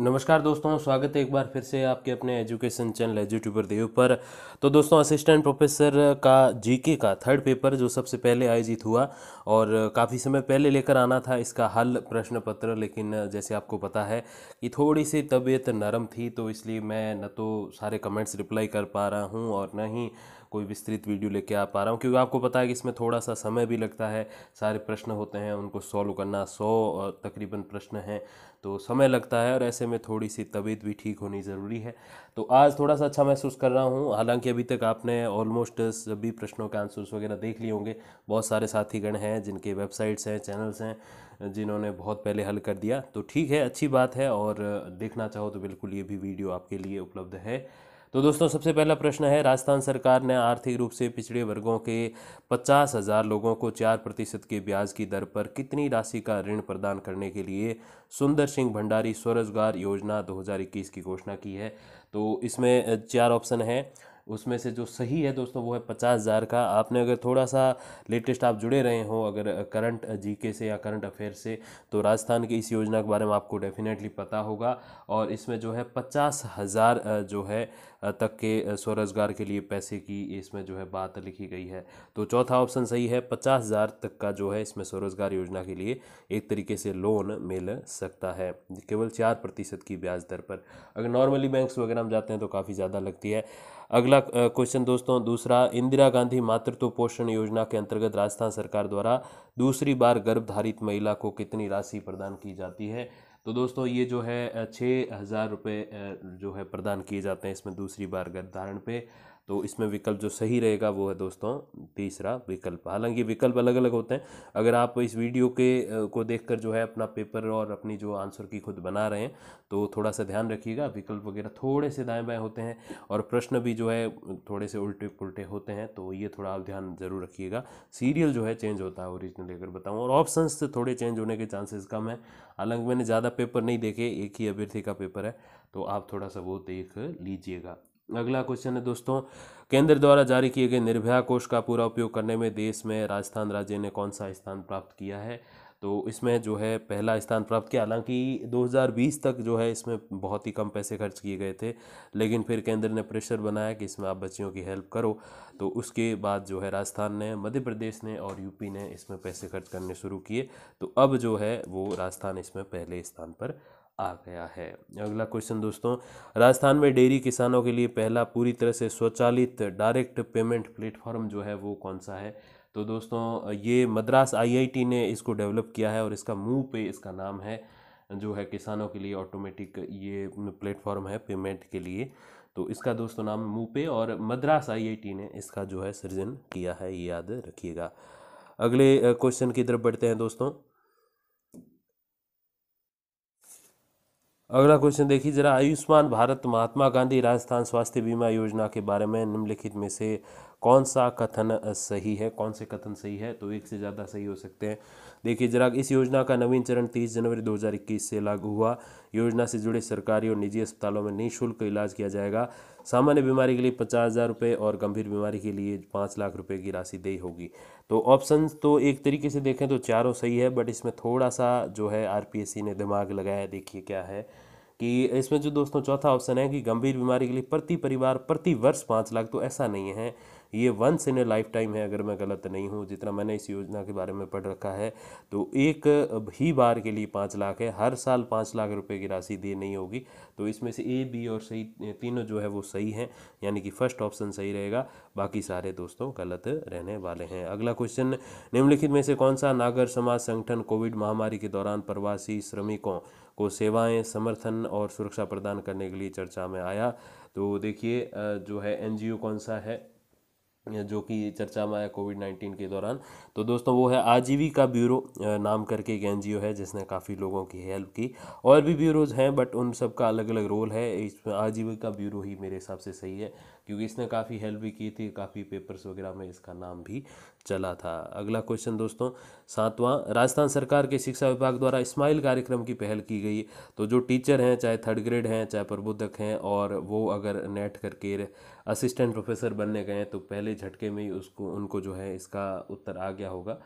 नमस्कार दोस्तों स्वागत है एक बार फिर से आपके अपने एजुकेशन चैनल एजुट्यूबर देव पर तो दोस्तों असिस्टेंट प्रोफेसर का जीके का थर्ड पेपर जो सबसे पहले आयोजित हुआ और काफ़ी समय पहले लेकर आना था इसका हल प्रश्न पत्र लेकिन जैसे आपको पता है कि थोड़ी सी तबीयत नरम थी तो इसलिए मैं न तो सारे कमेंट्स रिप्लाई कर पा रहा हूँ और न ही कोई विस्तृत वीडियो लेके आ पा रहा हूँ क्योंकि आपको पता है कि इसमें थोड़ा सा समय भी लगता है सारे प्रश्न होते हैं उनको सॉल्व करना सौ तकरीबन प्रश्न हैं तो समय लगता है और ऐसे में थोड़ी सी तबीयत भी ठीक होनी ज़रूरी है तो आज थोड़ा सा अच्छा महसूस कर रहा हूँ हालांकि अभी तक आपने ऑलमोस्ट सभी प्रश्नों के आंसर्स वगैरह देख लिए होंगे बहुत सारे साथीगण हैं जिनके वेबसाइट्स हैं चैनल्स हैं जिन्होंने बहुत पहले हल कर दिया तो ठीक है अच्छी बात है और देखना चाहो तो बिल्कुल ये भी वीडियो आपके लिए उपलब्ध है तो दोस्तों सबसे पहला प्रश्न है राजस्थान सरकार ने आर्थिक रूप से पिछड़े वर्गों के पचास हज़ार लोगों को चार प्रतिशत के ब्याज की दर पर कितनी राशि का ऋण प्रदान करने के लिए सुंदर सिंह भंडारी स्वरोजगार योजना 2021 की घोषणा की है तो इसमें चार ऑप्शन है उसमें से जो सही है दोस्तों वो है पचास हज़ार का आपने अगर थोड़ा सा लेटेस्ट आप जुड़े रहे हो अगर करंट जीके से या करंट अफेयर से तो राजस्थान की इस योजना के बारे में आपको डेफिनेटली पता होगा और इसमें जो है पचास हज़ार जो है तक के स्वरोजगार के लिए पैसे की इसमें जो है बात लिखी गई है तो चौथा ऑप्शन सही है पचास हज़ार तक का जो है इसमें स्वरोजगार योजना के लिए एक तरीके से लोन मिल सकता है केवल चार प्रतिशत की ब्याज दर पर अगर नॉर्मली बैंक्स वगैरह हम जाते हैं तो काफ़ी ज़्यादा लगती है अगला क्वेश्चन दोस्तों दूसरा इंदिरा गांधी मातृत्व पोषण योजना के अंतर्गत राजस्थान सरकार द्वारा दूसरी बार गर्भधारित महिला को कितनी राशि प्रदान की जाती है तो दोस्तों ये जो है छः हज़ार रुपये जो है प्रदान किए जाते हैं इसमें दूसरी बार धारण पे तो इसमें विकल्प जो सही रहेगा वो है दोस्तों तीसरा विकल्प हालांकि विकल्प अलग अलग होते हैं अगर आप इस वीडियो के को देखकर जो है अपना पेपर और अपनी जो आंसर की खुद बना रहे हैं तो थोड़ा सा ध्यान रखिएगा विकल्प वगैरह थोड़े से दाएँ बाएँ होते हैं और प्रश्न भी जो है थोड़े से उल्टे पुलटे होते हैं तो ये थोड़ा आप ध्यान ज़रूर रखिएगा सीरियल जो है चेंज होता है ओरिजिनली अगर बताऊँ और ऑप्शन से थोड़े चेंज होने के चांसेस कम है हालांकि मैंने ज़्यादा पेपर नहीं देखे एक ही अभ्यर्थी का पेपर है तो आप थोड़ा सा वो देख लीजिएगा अगला क्वेश्चन है दोस्तों केंद्र द्वारा जारी किए गए निर्भया कोष का पूरा उपयोग करने में देश में राजस्थान राज्य ने कौन सा स्थान प्राप्त किया है तो इसमें जो है पहला स्थान प्राप्त किया हालांकि 2020 तक जो है इसमें बहुत ही कम पैसे खर्च किए गए थे लेकिन फिर केंद्र ने प्रेशर बनाया कि इसमें आप बच्चियों की हेल्प करो तो उसके बाद जो है राजस्थान ने मध्य प्रदेश ने और यूपी ने इसमें पैसे खर्च करने शुरू किए तो अब जो है वो राजस्थान इसमें पहले स्थान पर आ गया है अगला क्वेश्चन दोस्तों राजस्थान में डेयरी किसानों के लिए पहला पूरी तरह से स्वचालित डायरेक्ट पेमेंट प्लेटफॉर्म जो है वो कौन सा है तो दोस्तों ये मद्रास आईआईटी ने इसको डेवलप किया है और इसका मुंह पे इसका नाम है जो है किसानों के लिए ऑटोमेटिक ये प्लेटफॉर्म है पेमेंट के लिए तो इसका दोस्तों नाम मुँह पे और मद्रास आईआईटी ने इसका जो है सृजन किया है ये याद रखिएगा अगले क्वेश्चन की तरफ बढ़ते हैं दोस्तों अगला क्वेश्चन देखिए जरा आयुष्मान भारत महात्मा गांधी राजस्थान स्वास्थ्य बीमा योजना के बारे में निम्नलिखित में से कौन सा कथन सही है कौन से कथन सही है तो एक से ज़्यादा सही हो सकते हैं देखिए जरा इस योजना का नवीन चरण 30 जनवरी 2021 से लागू हुआ योजना से जुड़े सरकारी और निजी अस्पतालों में निःशुल्क इलाज किया जाएगा सामान्य बीमारी के लिए पचास हज़ार रुपये और गंभीर बीमारी के लिए पाँच लाख रुपये की राशि दे होगी तो ऑप्शन तो एक तरीके से देखें तो चारों सही है बट इसमें थोड़ा सा जो है आर ने दिमाग लगाया देखिए क्या है कि इसमें जो दोस्तों चौथा ऑप्शन है कि गंभीर बीमारी के लिए प्रति परिवार प्रति वर्ष पाँच लाख तो ऐसा नहीं है ये once in a lifetime है अगर मैं गलत नहीं हूँ जितना मैंने इस योजना के बारे में पढ़ रखा है तो एक ही बार के लिए पाँच लाख है हर साल पाँच लाख रुपये की राशि दे नहीं होगी तो इसमें से ए बी और सही तीनों जो है वो सही हैं यानी कि फर्स्ट ऑप्शन सही रहेगा बाकी सारे दोस्तों गलत रहने वाले हैं अगला क्वेश्चन निम्नलिखित में से कौन सा नागर समाज संगठन कोविड महामारी के दौरान प्रवासी श्रमिकों को सेवाएं समर्थन और सुरक्षा प्रदान करने के लिए चर्चा में आया तो देखिए जो है एनजीओ कौन सा है जो कि चर्चा में आया कोविड नाइन्टीन के दौरान तो दोस्तों वो है आजीविका ब्यूरो नाम करके एक एन है जिसने काफ़ी लोगों की हेल्प की और भी ब्यूरोज़ हैं बट उन सब का अलग अलग रोल है इसमें आजीविका ब्यूरो ही मेरे हिसाब से सही है क्योंकि इसने काफ़ी हेल्प भी की थी काफ़ी पेपर्स वगैरह में इसका नाम भी चला था अगला क्वेश्चन दोस्तों सातवां राजस्थान सरकार के शिक्षा विभाग द्वारा स्माइल कार्यक्रम की पहल की गई तो जो टीचर हैं चाहे थर्ड ग्रेड हैं चाहे प्रबोधक हैं और वो अगर नेट करके असिस्टेंट प्रोफेसर बनने गए तो पहले झटके में ही उसको उनको जो है इसका उत्तर आ गया होगा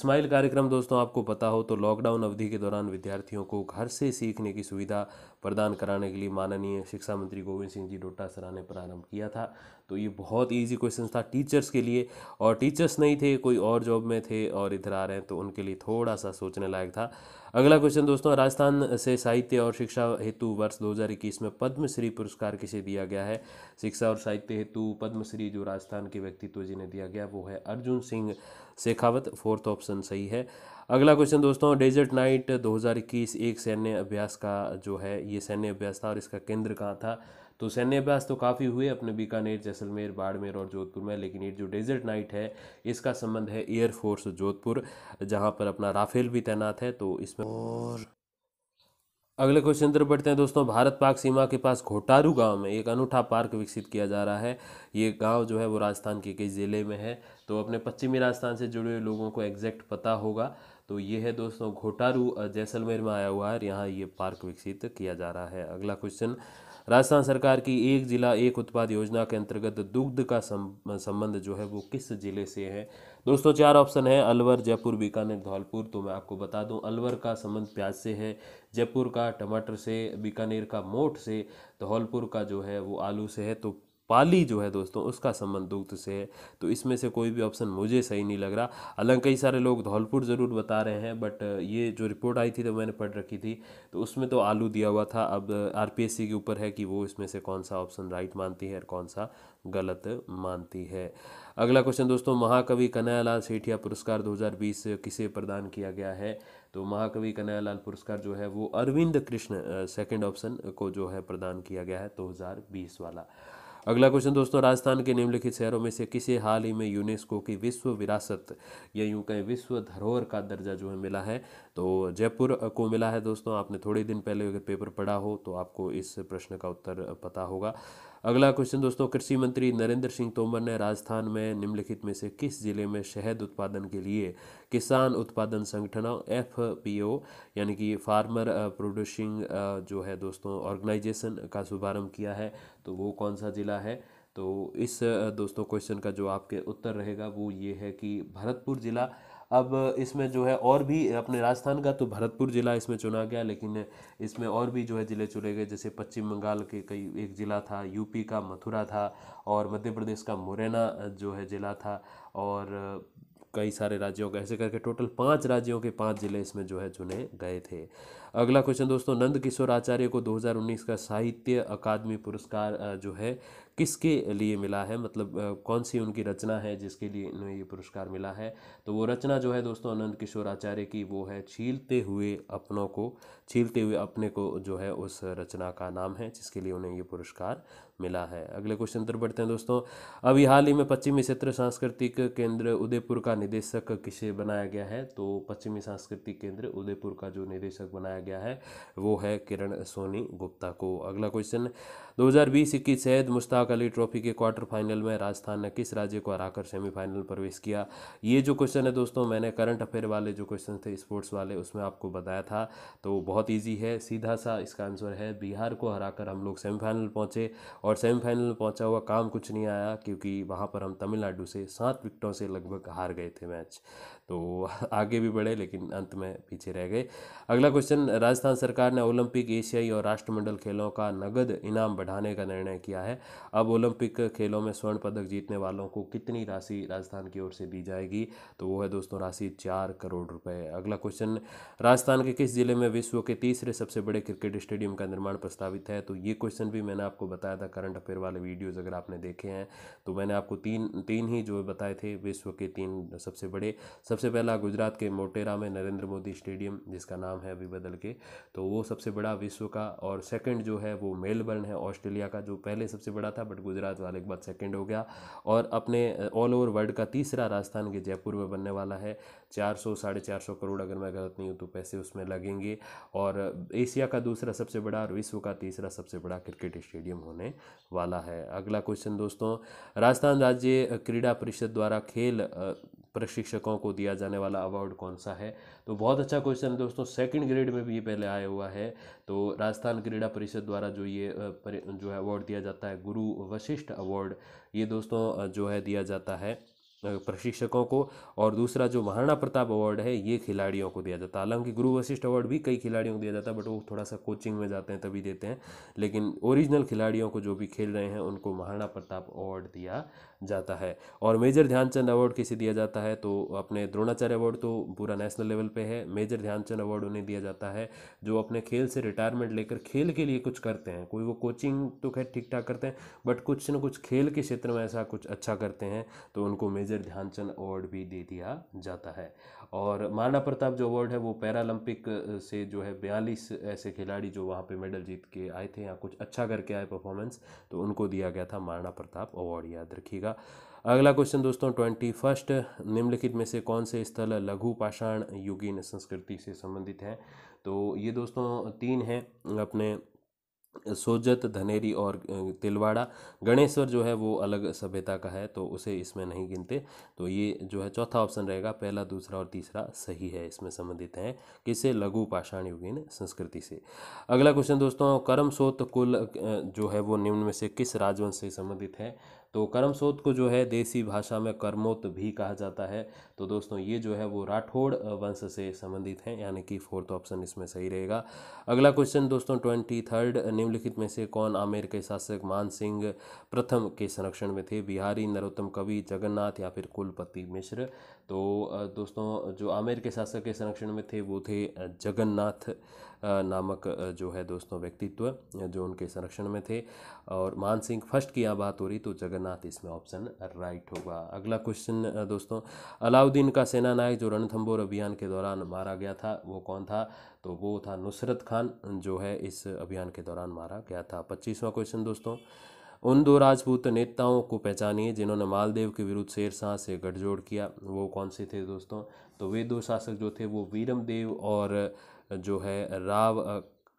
स्माइल कार्यक्रम दोस्तों आपको पता हो तो लॉकडाउन अवधि के दौरान विद्यार्थियों को घर से सीखने की सुविधा प्रदान कराने के लिए माननीय शिक्षा मंत्री गोविंद सिंह जी डोटासरा ने प्रारंभ किया था तो ये बहुत ईजी क्वेश्चन था टीचर्स के लिए और टीचर्स नहीं थे कोई और जॉब में थे और इधर आ रहे हैं तो उनके लिए थोड़ा सा सोचने लायक था अगला क्वेश्चन दोस्तों राजस्थान से साहित्य और शिक्षा हेतु वर्ष दो में पद्मश्री पुरस्कार किसे दिया गया है शिक्षा और साहित्य हेतु पद्मश्री जो राजस्थान के व्यक्तित्व जिन्हें दिया गया वो है अर्जुन सिंह शेखावत फोर्थ ऑप्शन सही है अगला क्वेश्चन दोस्तों डेजर्ट नाइट 2021 एक सैन्य अभ्यास का जो है ये सैन्य अभ्यास था और इसका केंद्र कहाँ था तो सैन्य अभ्यास तो काफ़ी हुए अपने बीकानेर जैसलमेर बाड़मेर और जोधपुर में लेकिन ये जो डेजर्ट नाइट है इसका संबंध है एयरफोर्स जोधपुर जहाँ पर अपना राफेल भी तैनात है तो इसमें और अगले क्वेश्चन तरफ बढ़ते हैं दोस्तों भारत पाक सीमा के पास घोटारू गांव में एक अनूठा पार्क विकसित किया जा रहा है ये गांव जो है वो राजस्थान के कई ज़िले में है तो अपने पश्चिमी राजस्थान से जुड़े हुए लोगों को एग्जैक्ट पता होगा तो ये है दोस्तों घोटारू जैसलमेर में आया हुआ है यहाँ ये पार्क विकसित किया जा रहा है अगला क्वेश्चन राजस्थान सरकार की एक जिला एक उत्पाद योजना के अंतर्गत दुग्ध का संबंध जो है वो किस जिले से है दोस्तों चार ऑप्शन है अलवर जयपुर बीकानेर धौलपुर तो मैं आपको बता दूं अलवर का संबंध प्याज से है जयपुर का टमाटर से बीकानेर का मोट से धौलपुर का जो है वो आलू से है तो पाली जो है दोस्तों उसका संबंध दुग्ध से है तो इसमें से कोई भी ऑप्शन मुझे सही नहीं लग रहा हालांकि कई सारे लोग धौलपुर ज़रूर बता रहे हैं बट ये जो रिपोर्ट आई थी तो मैंने पढ़ रखी थी तो उसमें तो आलू दिया हुआ था अब आरपीएससी के ऊपर है कि वो इसमें से कौन सा ऑप्शन राइट मानती है और कौन सा गलत मानती है अगला क्वेश्चन दोस्तों महाकवि कन्यालाल सेठिया पुरस्कार 2020 किसे प्रदान किया गया है तो महाकवि कन्यालाल पुरस्कार जो है वो अरविंद कृष्ण सेकंड ऑप्शन को जो है प्रदान किया गया है 2020 वाला अगला क्वेश्चन दोस्तों राजस्थान के निम्नलिखित शहरों में से किसे हाल ही में यूनेस्को की विश्व विरासत या यूं कहें विश्व धरोहर का दर्जा जो है मिला है तो जयपुर को मिला है दोस्तों आपने थोड़े दिन पहले अगर पेपर पढ़ा हो तो आपको इस प्रश्न का उत्तर पता होगा अगला क्वेश्चन दोस्तों कृषि मंत्री नरेंद्र सिंह तोमर ने राजस्थान में निम्नलिखित में से किस जिले में शहद उत्पादन के लिए किसान उत्पादन संगठनों एफ पी ओ यानी कि फार्मर प्रोड्यूसिंग जो है दोस्तों ऑर्गेनाइजेशन का शुभारंभ किया है तो वो कौन सा ज़िला है तो इस दोस्तों क्वेश्चन का जो आपके उत्तर रहेगा वो ये है कि भरतपुर ज़िला अब इसमें जो है और भी अपने राजस्थान का तो भरतपुर ज़िला इसमें चुना गया लेकिन इसमें और भी जो है ज़िले चुने गए जैसे पश्चिम बंगाल के कई एक ज़िला था यूपी का मथुरा था और मध्य प्रदेश का मुरैना जो है ज़िला था और कई सारे राज्यों का ऐसे करके टोटल पाँच राज्यों के पाँच ज़िले इसमें जो है चुने गए थे अगला क्वेश्चन दोस्तों नंद किशोर आचार्य को 2019 का साहित्य अकादमी पुरस्कार जो है किसके लिए मिला है मतलब कौन सी उनकी रचना है जिसके लिए इन्हें ये पुरस्कार मिला है तो वो रचना जो है दोस्तों अनंत किशोर आचार्य की वो है छीलते हुए अपनों को छीलते हुए अपने को जो है उस रचना का नाम है जिसके लिए उन्हें ये पुरस्कार मिला है अगले क्वेश्चन तरफ बढ़ते हैं दोस्तों अभी हाल ही में पश्चिमी क्षेत्र सांस्कृतिक केंद्र उदयपुर का निदेशक किसे बनाया गया है तो पश्चिमी सांस्कृतिक केंद्र उदयपुर का जो निदेशक बनाया गया है वो है किरण सोनी गुप्ता को अगला क्वेश्चन 2020-21 सैयद मुश्ताक अली ट्रॉफी के क्वार्टर फाइनल में राजस्थान ने किस राज्य को हराकर सेमीफाइनल प्रवेश किया ये जो क्वेश्चन है दोस्तों मैंने करंट अफेयर वाले जो क्वेश्चन थे स्पोर्ट्स वाले उसमें आपको बताया था तो बहुत ईजी है सीधा सा इसका आंसर है बिहार को हराकर हम लोग सेमीफाइनल पहुँचे और सेमीफाइनल में पहुँचा हुआ काम कुछ नहीं आया क्योंकि वहाँ पर हम तमिलनाडु से सात विकटों से लगभग हार गए थे मैच तो आगे भी बढ़े लेकिन अंत में पीछे रह गए अगला क्वेश्चन राजस्थान सरकार ने ओलंपिक एशियाई और राष्ट्रमंडल खेलों का नगद इनाम बढ़ाने का निर्णय किया है अब ओलंपिक खेलों में स्वर्ण पदक जीतने वालों को कितनी राशि राजस्थान की ओर से दी जाएगी तो वो है दोस्तों राशि चार करोड़ रुपये अगला क्वेश्चन राजस्थान के किस जिले में विश्व के तीसरे सबसे बड़े क्रिकेट स्टेडियम का निर्माण प्रस्तावित है तो ये क्वेश्चन भी मैंने आपको बताया था करंट अफेयर वाले वीडियोज़ अगर आपने देखे हैं तो मैंने आपको तीन तीन ही जो बताए थे विश्व के तीन सबसे बड़े सबसे सबसे पहला गुजरात के मोटेरा में नरेंद्र मोदी स्टेडियम जिसका नाम है अभी बदल के तो वो सबसे बड़ा विश्व का और सेकंड जो है वो मेलबर्न है ऑस्ट्रेलिया का जो पहले सबसे बड़ा था बट गुजरात वाले के बाद सेकंड हो गया और अपने ऑल ओवर वर्ल्ड का तीसरा राजस्थान के जयपुर में बनने वाला है चार सौ साढ़े चार सौ करोड़ अगर मैं गलत नहीं हूँ तो पैसे उसमें लगेंगे और एशिया का दूसरा सबसे बड़ा और विश्व का तीसरा सबसे बड़ा क्रिकेट स्टेडियम होने वाला है अगला क्वेश्चन दोस्तों राजस्थान राज्य क्रीड़ा परिषद द्वारा खेल प्रशिक्षकों को दिया जाने वाला अवार्ड कौन सा है तो बहुत अच्छा क्वेश्चन है दोस्तों सेकंड ग्रेड में भी ये पहले आया हुआ है तो राजस्थान क्रीड़ा परिषद द्वारा जो ये जो है अवार्ड दिया जाता है गुरु वशिष्ठ अवार्ड ये दोस्तों जो है दिया जाता है प्रशिक्षकों को और दूसरा जो महाराणा प्रताप अवार्ड है ये खिलाड़ियों को दिया जाता है हालांकि गुरु वशिष्ठ अवार्ड भी कई खिलाड़ियों को दिया जाता है बट वो थोड़ा सा कोचिंग में जाते हैं तभी देते हैं लेकिन ओरिजिनल खिलाड़ियों को जो भी खेल रहे हैं उनको महाराणा प्रताप अवार्ड दिया जाता है और मेजर ध्यानचंद अवार्ड किसे दिया जाता है तो अपने द्रोणाचार्य अवार्ड तो पूरा नेशनल लेवल पे है मेजर ध्यानचंद अवार्ड उन्हें दिया जाता है जो अपने खेल से रिटायरमेंट लेकर खेल के लिए कुछ करते हैं कोई वो कोचिंग तो खैर ठीक ठाक करते हैं बट कुछ न कुछ खेल के क्षेत्र में ऐसा कुछ अच्छा करते हैं तो उनको मेजर ध्यानचंद अवार्ड भी दे दिया जाता है और महाराणा प्रताप जो अवार्ड है वो पैरालंपिक से जो है बयालीस ऐसे खिलाड़ी जो वहाँ पर मेडल जीत के आए थे या कुछ अच्छा करके आए परफॉर्मेंस तो उनको दिया गया था महाराणा प्रताप अवार्ड याद रखिएगा जाएगा अगला क्वेश्चन दोस्तों ट्वेंटी फर्स्ट निम्नलिखित में से कौन से स्थल लघु पाषाण युगीन संस्कृति से संबंधित हैं तो ये दोस्तों तीन हैं अपने सोजत धनेरी और तिलवाड़ा गणेश्वर जो है वो अलग सभ्यता का है तो उसे इसमें नहीं गिनते तो ये जो है चौथा ऑप्शन रहेगा पहला दूसरा और तीसरा सही है इसमें संबंधित हैं किसे लघु पाषाण युगीन संस्कृति से अगला क्वेश्चन दोस्तों कर्मसोत कुल जो है वो निम्न में से किस राजवंश से संबंधित है तो कर्मसोत को जो है देसी भाषा में कर्मोत भी कहा जाता है तो दोस्तों ये जो है वो राठौड़ वंश से संबंधित हैं यानी कि फोर्थ ऑप्शन इसमें सही रहेगा अगला क्वेश्चन दोस्तों ट्वेंटी थर्ड निम्नलिखित में से कौन आमेर के शासक मान सिंह प्रथम के संरक्षण में थे बिहारी नरोत्तम कवि जगन्नाथ या फिर कुलपति मिश्र तो दोस्तों जो आमेर के शासक के संरक्षण में थे वो थे जगन्नाथ नामक जो है दोस्तों व्यक्तित्व जो उनके संरक्षण में थे और मान सिंह फर्स्ट की यहाँ बात हो रही तो जगन्नाथ इसमें ऑप्शन राइट होगा अगला क्वेश्चन दोस्तों अलाउद्दीन का सेना नायक जो रणथम्बोर अभियान के दौरान मारा गया था वो कौन था तो वो था नुसरत खान जो है इस अभियान के दौरान मारा गया था पच्चीसवां क्वेश्चन दोस्तों उन दो राजपूत नेताओं को पहचानिए जिन्होंने मालदेव के विरुद्ध शेरशाह से गठजोड़ किया वो कौन से थे दोस्तों तो वे दो शासक जो थे वो वीरमदेव और जो है राव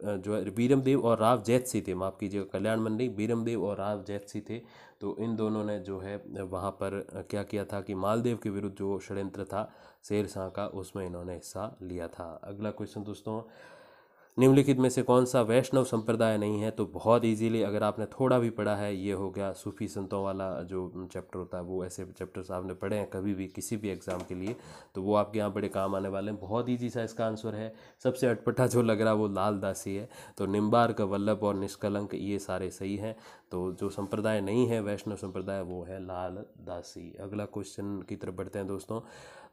जो है वीरमदेव और राव जैत सिंह थे माफ़ कीजिएगा कल्याण मंडी वीरमदेव और राव जैत सिंह थे तो इन दोनों ने जो है वहाँ पर क्या किया था कि मालदेव के विरुद्ध जो षड्यंत्र था शेर शाह का उसमें इन्होंने हिस्सा लिया था अगला क्वेश्चन दोस्तों निम्नलिखित में से कौन सा वैष्णव संप्रदाय नहीं है तो बहुत इजीली अगर आपने थोड़ा भी पढ़ा है ये हो गया सूफी संतों वाला जो चैप्टर होता है वो ऐसे चैप्टर्स आपने पढ़े हैं कभी भी किसी भी एग्ज़ाम के लिए तो वो आपके यहाँ बड़े काम आने वाले हैं बहुत ईजी सा इसका आंसर है सबसे अटपटा जो लग रहा है वो लाल दासी है तो निम्बार का वल्लभ और निष्कलंक ये सारे सही हैं तो जो संप्रदाय नहीं है वैष्णव संप्रदाय वो है लाल दासी अगला क्वेश्चन की तरफ बढ़ते हैं दोस्तों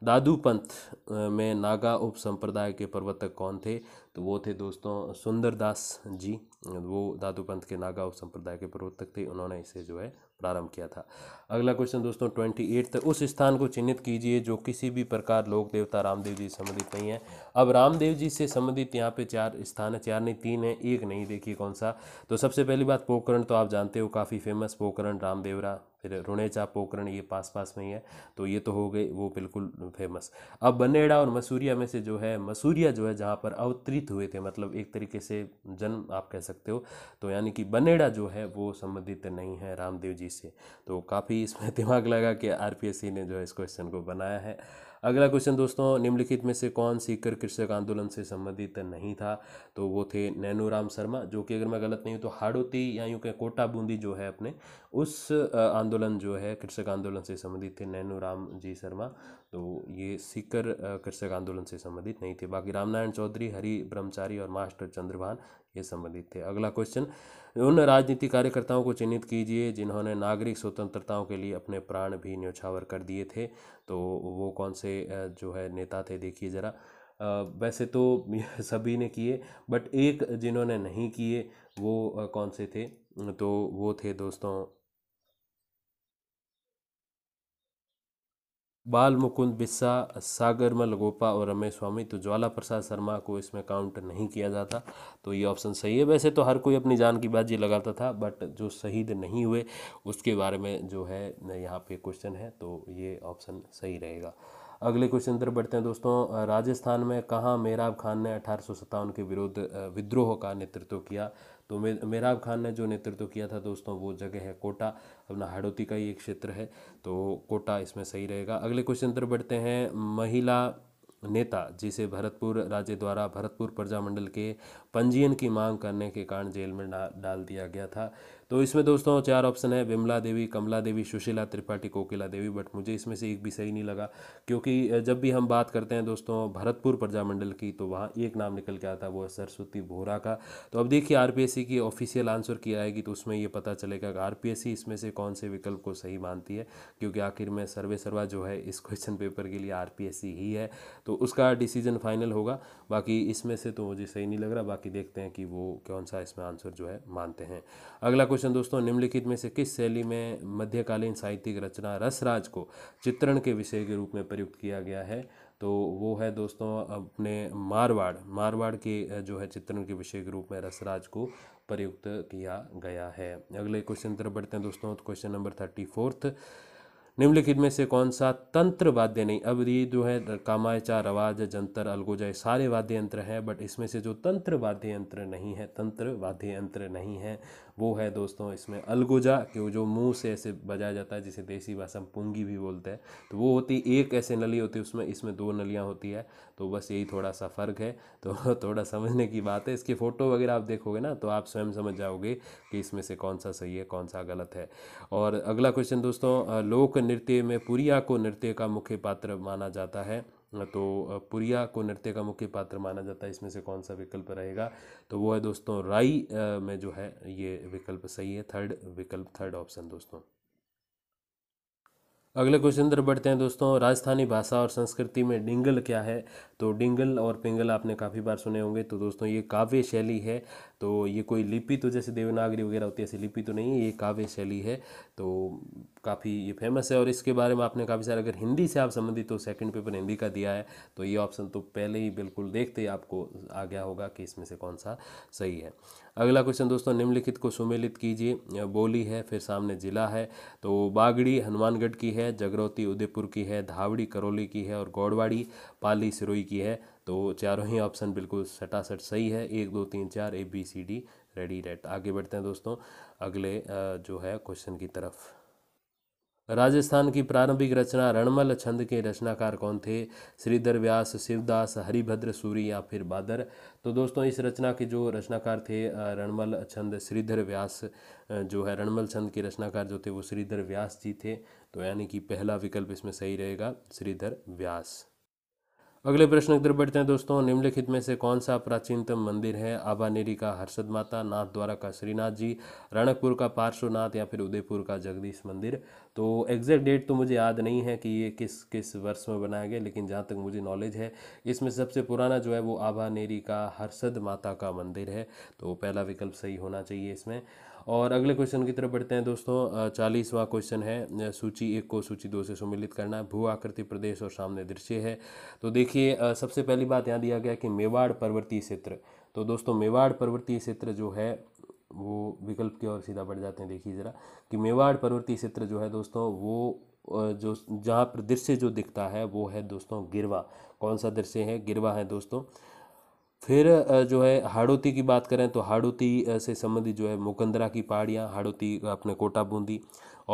दादू पंथ में नागा उप संप्रदाय के प्रवर्तक कौन थे तो वो थे दोस्तों सुंदरदास जी वो दादू पंथ के नागा उप संप्रदाय के प्रवर्तक थे उन्होंने इसे जो है प्रारंभ किया था अगला क्वेश्चन दोस्तों ट्वेंटी एट तो उस स्थान को चिन्हित कीजिए जो किसी भी प्रकार लोक देवता रामदेव जी से संबंधित नहीं है अब रामदेव जी से संबंधित यहाँ पे चार स्थान है चार नहीं तीन है एक नहीं देखिए कौन सा तो सबसे पहली बात पोकरण तो आप जानते हो काफ़ी फेमस पोकरण रामदेवरा फिर रुणेचा पोकरण ये पास पास में ही है तो ये तो हो गए वो बिल्कुल फेमस अब बनेड़ा और मसूरिया में से जो है मसूरिया जो है जहाँ पर अवतरित हुए थे मतलब एक तरीके से जन्म आप कह सकते हो तो यानी कि बनेड़ा जो है वो संबंधित नहीं है रामदेव जी से तो काफ़ी इसमें दिमाग लगा कि आर ने जो है इस क्वेश्चन को बनाया है अगला क्वेश्चन दोस्तों निम्नलिखित में से कौन सीकर कृषक आंदोलन से संबंधित नहीं था तो वो थे नैनूराम शर्मा जो कि अगर मैं गलत नहीं हूँ तो हाड़ोती या यूँ कहें कोटा बूंदी जो है अपने उस आंदोलन जो है कृषक आंदोलन से संबंधित थे नैनूराम जी शर्मा तो ये सीकर कृषक आंदोलन से संबंधित नहीं थे बाकी रामनारायण चौधरी हरि ब्रह्मचारी और मास्टर चंद्रभान ये संबंधित थे अगला क्वेश्चन उन राजनीतिक कार्यकर्ताओं को चिन्हित कीजिए जिन्होंने नागरिक स्वतंत्रताओं के लिए अपने प्राण भी न्यौछावर कर दिए थे तो वो कौन से जो है नेता थे देखिए ज़रा वैसे तो सभी ने किए बट एक जिन्होंने नहीं किए वो कौन से थे तो वो थे दोस्तों बाल मुकुंद बिस्सा सागर मलगोपा और रमेश स्वामी तो ज्वाला प्रसाद शर्मा को इसमें काउंट नहीं किया जाता तो ये ऑप्शन सही है वैसे तो हर कोई अपनी जान की बाजी लगाता था बट जो शहीद नहीं हुए उसके बारे में जो है यहाँ पे क्वेश्चन है तो ये ऑप्शन सही रहेगा अगले क्वेश्चन तरफ बढ़ते हैं दोस्तों राजस्थान में कहाँ मेहराब खान ने अठारह के विरुद्ध विद्रोह का नेतृत्व किया तो मे मेराब खान ने जो नेतृत्व किया था दोस्तों वो जगह है कोटा अपना हाड़ोती का ही एक क्षेत्र है तो कोटा इसमें सही रहेगा अगले क्वेश्चन तरफ बढ़ते हैं महिला नेता जिसे भरतपुर राज्य द्वारा भरतपुर प्रजामंडल के पंजीयन की मांग करने के कारण जेल में डा, डाल दिया गया था तो इसमें दोस्तों चार ऑप्शन है विमला देवी कमला देवी सुशीला त्रिपाठी कोकिला देवी बट मुझे इसमें से एक भी सही नहीं लगा क्योंकि जब भी हम बात करते हैं दोस्तों भरतपुर प्रजामंडल की तो वहाँ एक नाम निकल के आता वो सरस्वती भोरा का तो अब देखिए आर की ऑफिशियल आंसर की आएगी तो उसमें ये पता चलेगा कि आर इसमें से कौन से विकल्प को सही मानती है क्योंकि आखिर में सर्वे सर्वा जो है इस क्वेश्चन पेपर के लिए आर ही है तो उसका डिसीजन फाइनल होगा बाकी इसमें से तो मुझे सही नहीं लग रहा बाकी देखते हैं कि वो कौन सा इसमें आंसर जो है मानते हैं अगला क्वेश्चन दोस्तों निम्नलिखित में से किस शैली में मध्यकालीन साहित्यिक रचना रसराज को चित्रण के विषय के रूप में प्रयुक्त किया गया है तो वो है दोस्तों अपने मारवाड़ मारवाड़ के जो है चित्रण के विषय के रूप में रसराज को प्रयुक्त किया गया है अगले क्वेश्चन तरफ बढ़ते हैं दोस्तों क्वेश्चन नंबर थर्टी फोर्थ निम्नलिखित में से कौन सा तंत्र वाद्य नहीं अब ये जो है कामायचा रवाज जंतर अलगोजा सारे वाद्य यंत्र हैं बट इसमें से जो तंत्र वाद्य यंत्र नहीं है तंत्र वाद्य यंत्र नहीं है वो है दोस्तों इसमें अलगुजा कि जो मुंह से ऐसे बजाया जाता है जिसे देसी भाषा में पुंगी भी बोलते हैं तो वो होती एक ऐसे नली होती है उसमें इसमें दो नलियाँ होती है तो बस यही थोड़ा सा फ़र्क है तो थोड़ा समझने की बात है इसकी फ़ोटो वगैरह आप देखोगे ना तो आप स्वयं समझ जाओगे कि इसमें से कौन सा सही है कौन सा गलत है और अगला क्वेश्चन दोस्तों लोक नृत्य में पुरिया को नृत्य का मुख्य पात्र माना जाता है तो पुरिया को नृत्य का मुख्य पात्र माना जाता है इसमें से कौन सा विकल्प रहेगा तो वो है दोस्तों राई में जो है ये विकल्प सही है थर्ड विकल्प थर्ड ऑप्शन दोस्तों अगले क्वेश्चन तरफ बढ़ते हैं दोस्तों राजस्थानी भाषा और संस्कृति में डिंगल क्या है तो डिंगल और पिंगल आपने काफ़ी बार सुने होंगे तो दोस्तों ये काव्य शैली है तो ये कोई लिपि तो जैसे देवनागरी वगैरह होती है ऐसी लिपि तो नहीं है ये काव्य शैली है तो काफ़ी ये फेमस है और इसके बारे में आपने काफ़ी सारे अगर हिंदी से आप संबंधित तो सेकंड पेपर हिंदी का दिया है तो ये ऑप्शन तो पहले ही बिल्कुल देखते ही आपको आ गया होगा कि इसमें से कौन सा सही है अगला क्वेश्चन दोस्तों निम्नलिखित को सुमेलित कीजिए बोली है फिर सामने ज़िला है तो बागड़ी हनुमानगढ़ की है जगरौती उदयपुर की है धावड़ी करौली की है और गौड़वाड़ी पाली सिरोई की है तो चारों ही ऑप्शन बिल्कुल सटासट सही है एक दो तीन चार A B C D ready रेट आगे बढ़ते हैं दोस्तों अगले जो है क्वेश्चन की तरफ राजस्थान की प्रारंभिक रचना रणमल छंद के रचनाकार कौन थे श्रीधर व्यास शिवदास हरिभद्र सूरी या फिर बादर तो दोस्तों इस रचना के जो रचनाकार थे रणमल छंद श्रीधर व्यास जो है रणमल छंद के रचनाकार जो थे वो श्रीधर व्यास जी थे तो यानी कि पहला विकल्प इसमें सही रहेगा श्रीधर व्यास अगले प्रश्न की तरफ बढ़ते हैं दोस्तों निम्नलिखित में से कौन सा प्राचीनतम मंदिर है आबानेरी का हर्षद माता नाथ द्वारा का श्रीनाथ जी रणकपुर का पार्श्वनाथ या फिर उदयपुर का जगदीश मंदिर तो एग्जैक्ट डेट तो मुझे याद नहीं है कि ये किस किस वर्ष में बनाया गया लेकिन जहाँ तक मुझे नॉलेज है इसमें सबसे पुराना जो है वो आभा नेरी का हर्षद माता का मंदिर है तो पहला विकल्प सही होना चाहिए इसमें और अगले क्वेश्चन की तरफ बढ़ते हैं दोस्तों चालीसवा क्वेश्चन है सूची एक को सूची दो से सम्मिलित करना है भू आकृति प्रदेश और सामने दृश्य है तो देखिए सबसे पहली बात यहाँ दिया गया कि मेवाड़ पर्वतीय क्षेत्र तो दोस्तों मेवाड़ पर्वतीय क्षेत्र जो है वो विकल्प की ओर सीधा बढ़ जाते हैं देखिए ज़रा कि मेवाड़ पर्वतीय क्षेत्र जो है दोस्तों वो जो जहाँ पर दृश्य जो दिखता है वो है दोस्तों गिरवा कौन सा दृश्य है गिरवा है दोस्तों फिर जो है हाड़ोती की बात करें तो हाड़ोती से संबंधित जो है मुकंदरा की पहाड़ियाँ हाड़ोती अपने कोटा बूंदी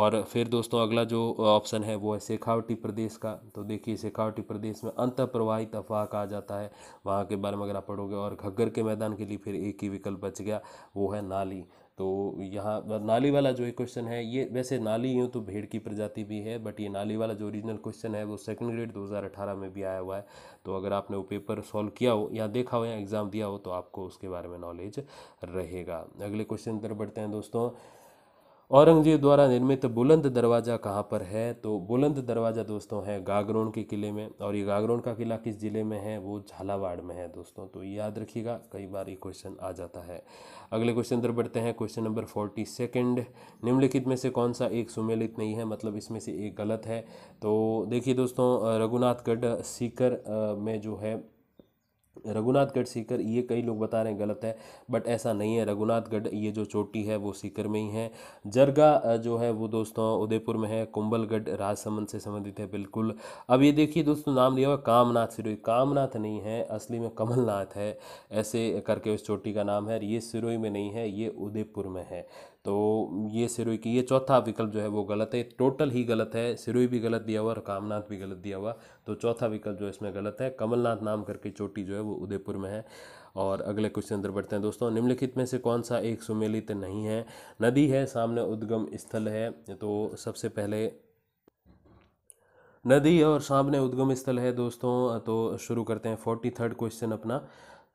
और फिर दोस्तों अगला जो ऑप्शन है वो है शेखावटी प्रदेश का तो देखिए शेखावटी प्रदेश में अंत प्रवाहित अफवाह कहा जाता है वहाँ के बारे में अगर आप पढ़ोगे और घग्गर के मैदान के लिए फिर एक ही विकल्प बच गया वो है नाली तो यहाँ नाली वाला जो एक क्वेश्चन है ये वैसे नाली यूँ तो भेड़ की प्रजाति भी है बट ये नाली वाला जो ओरिजिनल क्वेश्चन है वो सेकंड ग्रेड 2018 में भी आया हुआ है तो अगर आपने वो पेपर सॉल्व किया हो या देखा हो या एग्ज़ाम दिया हो तो आपको उसके बारे में नॉलेज रहेगा अगले क्वेश्चन तरफ बढ़ते हैं दोस्तों औरंगजेब द्वारा निर्मित बुलंद दरवाज़ा कहाँ पर है तो बुलंद दरवाज़ा दोस्तों है गागरोन के किले में और ये गागरोन का किला किस ज़िले में है वो झालावाड़ में है दोस्तों तो याद रखिएगा कई बार ये क्वेश्चन आ जाता है अगले क्वेश्चन तरफ बढ़ते हैं क्वेश्चन नंबर फोर्टी सेकेंड निम्नलिखित में से कौन सा एक सुमेलित नहीं है मतलब इसमें से एक गलत है तो देखिए दोस्तों रघुनाथगढ़ सीकर में जो है रघुनाथ गढ़ सीकर ये कई लोग बता रहे हैं गलत है बट ऐसा नहीं है रघुनाथ गढ़ ये जो चोटी है वो सीकर में ही है जरगा जो है वो दोस्तों उदयपुर में है कुंभलगढ़ राजसमंद से संबंधित है बिल्कुल अब ये देखिए दोस्तों नाम दिया हुआ कामनाथ सिरोही कामनाथ नहीं है असली में कमलनाथ है ऐसे करके उस चोटी का नाम है ये सिरोही में नहीं है ये उदयपुर में है तो ये सिरोई की ये चौथा विकल्प जो है वो गलत है टोटल ही गलत है सिरोई भी गलत दिया हुआ और कामनाथ भी गलत दिया हुआ तो चौथा विकल्प जो इसमें गलत है कमलनाथ नाम करके चोटी जो है वो उदयपुर में है और अगले क्वेश्चन अंदर बढ़ते हैं दोस्तों निम्नलिखित में से कौन सा एक सुमेलित नहीं है नदी है सामने उद्गम स्थल है तो सबसे पहले नदी और सामने उद्गम स्थल है दोस्तों तो शुरू करते हैं फोर्टी थर्ड क्वेश्चन अपना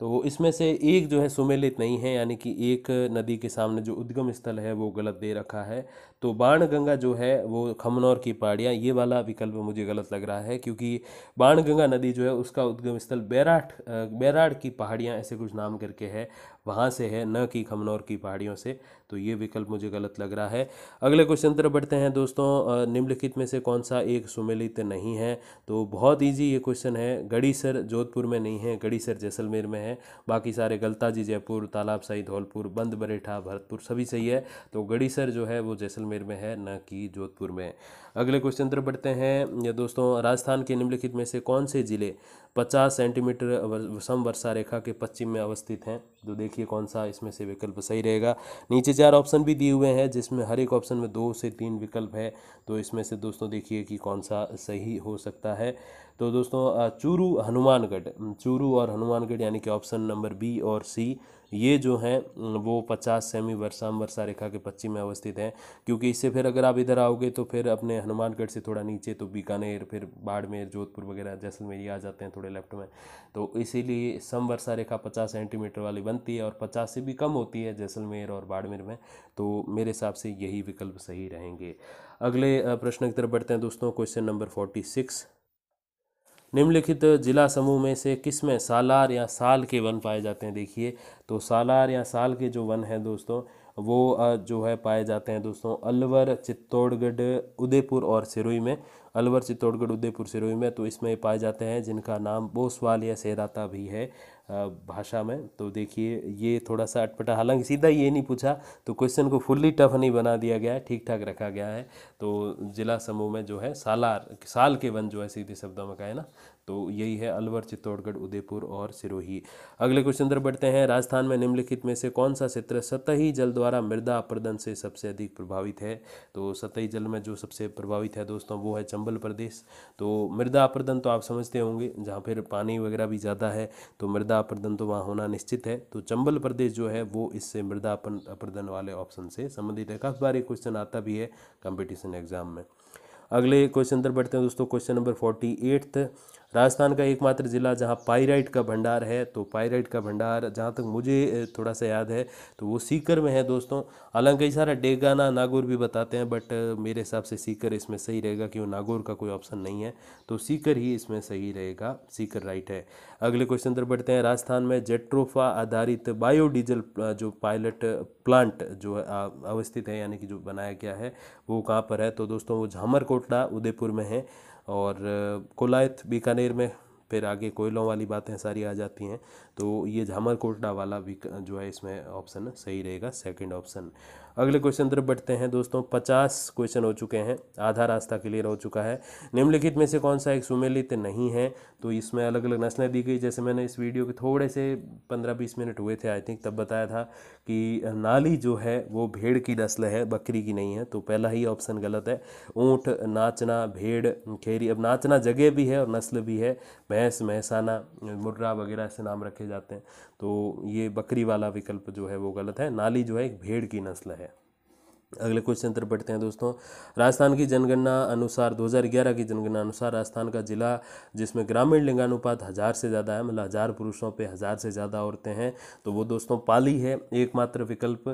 तो इसमें से एक जो है सुमेलित नहीं है यानी कि एक नदी के सामने जो उद्गम स्थल है वो गलत दे रखा है तो बाण गंगा जो है वो खमनौर की पहाड़ियाँ ये वाला विकल्प मुझे गलत लग रहा है क्योंकि बाण गंगा नदी जो है उसका उद्गम स्थल बैराठ बैराड की पहाड़ियाँ ऐसे कुछ नाम करके है वहाँ से है न कि खमनौर की पहाड़ियों से तो ये विकल्प मुझे गलत लग रहा है अगले क्वेश्चन तरफ बढ़ते हैं दोस्तों निम्नलिखित में से कौन सा एक सुमेलित नहीं है तो बहुत ईजी ये क्वेश्चन है गढ़ीसर जोधपुर में नहीं है गढ़ीसर जैसलमेर में है बाकी सारे गलताजी जयपुर तालाब साई धौलपुर बंद बरेठा भरतपुर सभी सही है तो गढ़ीसर जो है वो जैसलमेर जैसलमेर में है न कि जोधपुर में अगले क्वेश्चन तरफ बढ़ते हैं दोस्तों राजस्थान के निम्नलिखित में से कौन से ज़िले पचास सेंटीमीटर सम वर्षा रेखा के पश्चिम में अवस्थित हैं तो देखिए कौन सा इसमें से विकल्प सही रहेगा नीचे चार ऑप्शन भी दिए हुए हैं जिसमें हर एक ऑप्शन में दो से तीन विकल्प है तो इसमें से दोस्तों देखिए कि कौन सा सही हो सकता है तो दोस्तों चूरू हनुमानगढ़ चूरू और हनुमानगढ़ यानी कि ऑप्शन नंबर बी और सी ये जो है वो पचास सेमी वर्षा वर्षा रेखा के पश्चिम में अवस्थित हैं क्योंकि इससे फिर अगर आप इधर आओगे तो फिर अपने हनुमानगढ़ से थोड़ा नीचे तो बीकानेर फिर बाड़मेर जोधपुर वगैरह जैसलमेर ये आ जाते हैं थोड़े लेफ्ट में तो इसीलिए सम वर्षा रेखा पचास सेंटीमीटर वाली बनती है और पचास से भी कम होती है जैसलमेर और बाड़मेर में तो मेरे हिसाब से यही विकल्प सही रहेंगे अगले प्रश्न की तरफ बढ़ते हैं दोस्तों क्वेश्चन नंबर फोर्टी सिक्स निम्नलिखित जिला समूह में से किस में सालार या साल के वन पाए जाते हैं देखिए तो सालार या साल के जो वन हैं दोस्तों वो जो है पाए जाते हैं दोस्तों अलवर चित्तौड़गढ़ उदयपुर और सिरोई में अलवर चित्तौड़गढ़ उदयपुर सिरोई में तो इसमें पाए जाते हैं जिनका नाम बोसवाल या सेराता भी है भाषा में तो देखिए ये थोड़ा सा अटपटा हालांकि सीधा ये नहीं पूछा तो क्वेश्चन को फुल्ली टफ नहीं बना दिया गया है ठीक ठाक रखा गया है तो जिला समूह में जो है सालार साल के वन जो है सीधे शब्दों में कहा है ना तो यही है अलवर चित्तौड़गढ़ उदयपुर और सिरोही अगले क्वेश्चन तरफ बढ़ते हैं राजस्थान में निम्नलिखित में से कौन सा क्षेत्र सतही जल द्वारा मृदा अपरदन से सबसे अधिक प्रभावित है तो सतही जल में जो सबसे प्रभावित है दोस्तों वो है चंबल प्रदेश तो मृदा अपरदन तो आप समझते होंगे जहाँ फिर पानी वगैरह भी ज़्यादा है तो मृदा अपरदन तो वहाँ होना निश्चित है तो चंबल प्रदेश जो है वो इससे मृदा अपरदन वाले ऑप्शन से संबंधित है काफ़ी बार क्वेश्चन आता भी है कंपिटिशन एग्जाम में अगले क्वेश्चन तरफ बढ़ते हैं दोस्तों क्वेश्चन नंबर फोर्टी राजस्थान का एकमात्र ज़िला जहाँ पाइराइट का भंडार है तो पाइराइट का भंडार जहाँ तक मुझे थोड़ा सा याद है तो वो सीकर में है दोस्तों हालांकि कई सारा डेगाना नागौर भी बताते हैं बट मेरे हिसाब से सीकर इसमें सही रहेगा क्यों नागौर का कोई ऑप्शन नहीं है तो सीकर ही इसमें सही रहेगा सीकर राइट है अगले क्वेश्चन तरफ बढ़ते हैं राजस्थान में जेट्रोफा आधारित बायोडीजल जो पायलट प्लांट जो अवस्थित है यानी कि जो बनाया गया है वो कहाँ पर है तो दोस्तों वो झामरकोटला उदयपुर में है और कोलायत बीकानेर में फिर आगे कोयलों वाली बातें सारी आ जाती हैं तो ये झामर कोटड़ा वाला भी जो है इसमें ऑप्शन सही रहेगा सेकंड ऑप्शन अगले क्वेश्चन तरफ बढ़ते हैं दोस्तों पचास क्वेश्चन हो चुके हैं आधा रास्ता क्लियर हो चुका है निम्नलिखित में से कौन सा एक सुमेलित नहीं है तो इसमें अलग अलग नस्लें दी गई जैसे मैंने इस वीडियो के थोड़े से पंद्रह बीस मिनट हुए थे आई थिंक तब बताया था कि नाली जो है वो भेड़ की नस्ल है बकरी की नहीं है तो पहला ही ऑप्शन गलत है ऊँट नाचना भेड़ खेरी अब नाचना जगह भी है और नस्ल भी है भैंस महसाना मुर्रा वगैरह ऐसे नाम रखे जाते हैं तो ये बकरी वाला विकल्प जो है वो गलत है नाली जो है एक भेड़ की नस्ल है अगले क्वेश्चन तरफ बढ़ते हैं दोस्तों राजस्थान की जनगणना अनुसार 2011 की जनगणना अनुसार राजस्थान का जिला जिसमें ग्रामीण लिंगानुपात हज़ार से ज़्यादा है मतलब हज़ार पुरुषों पे हज़ार से ज़्यादा औरतें हैं तो वो दोस्तों पाली है एकमात्र विकल्प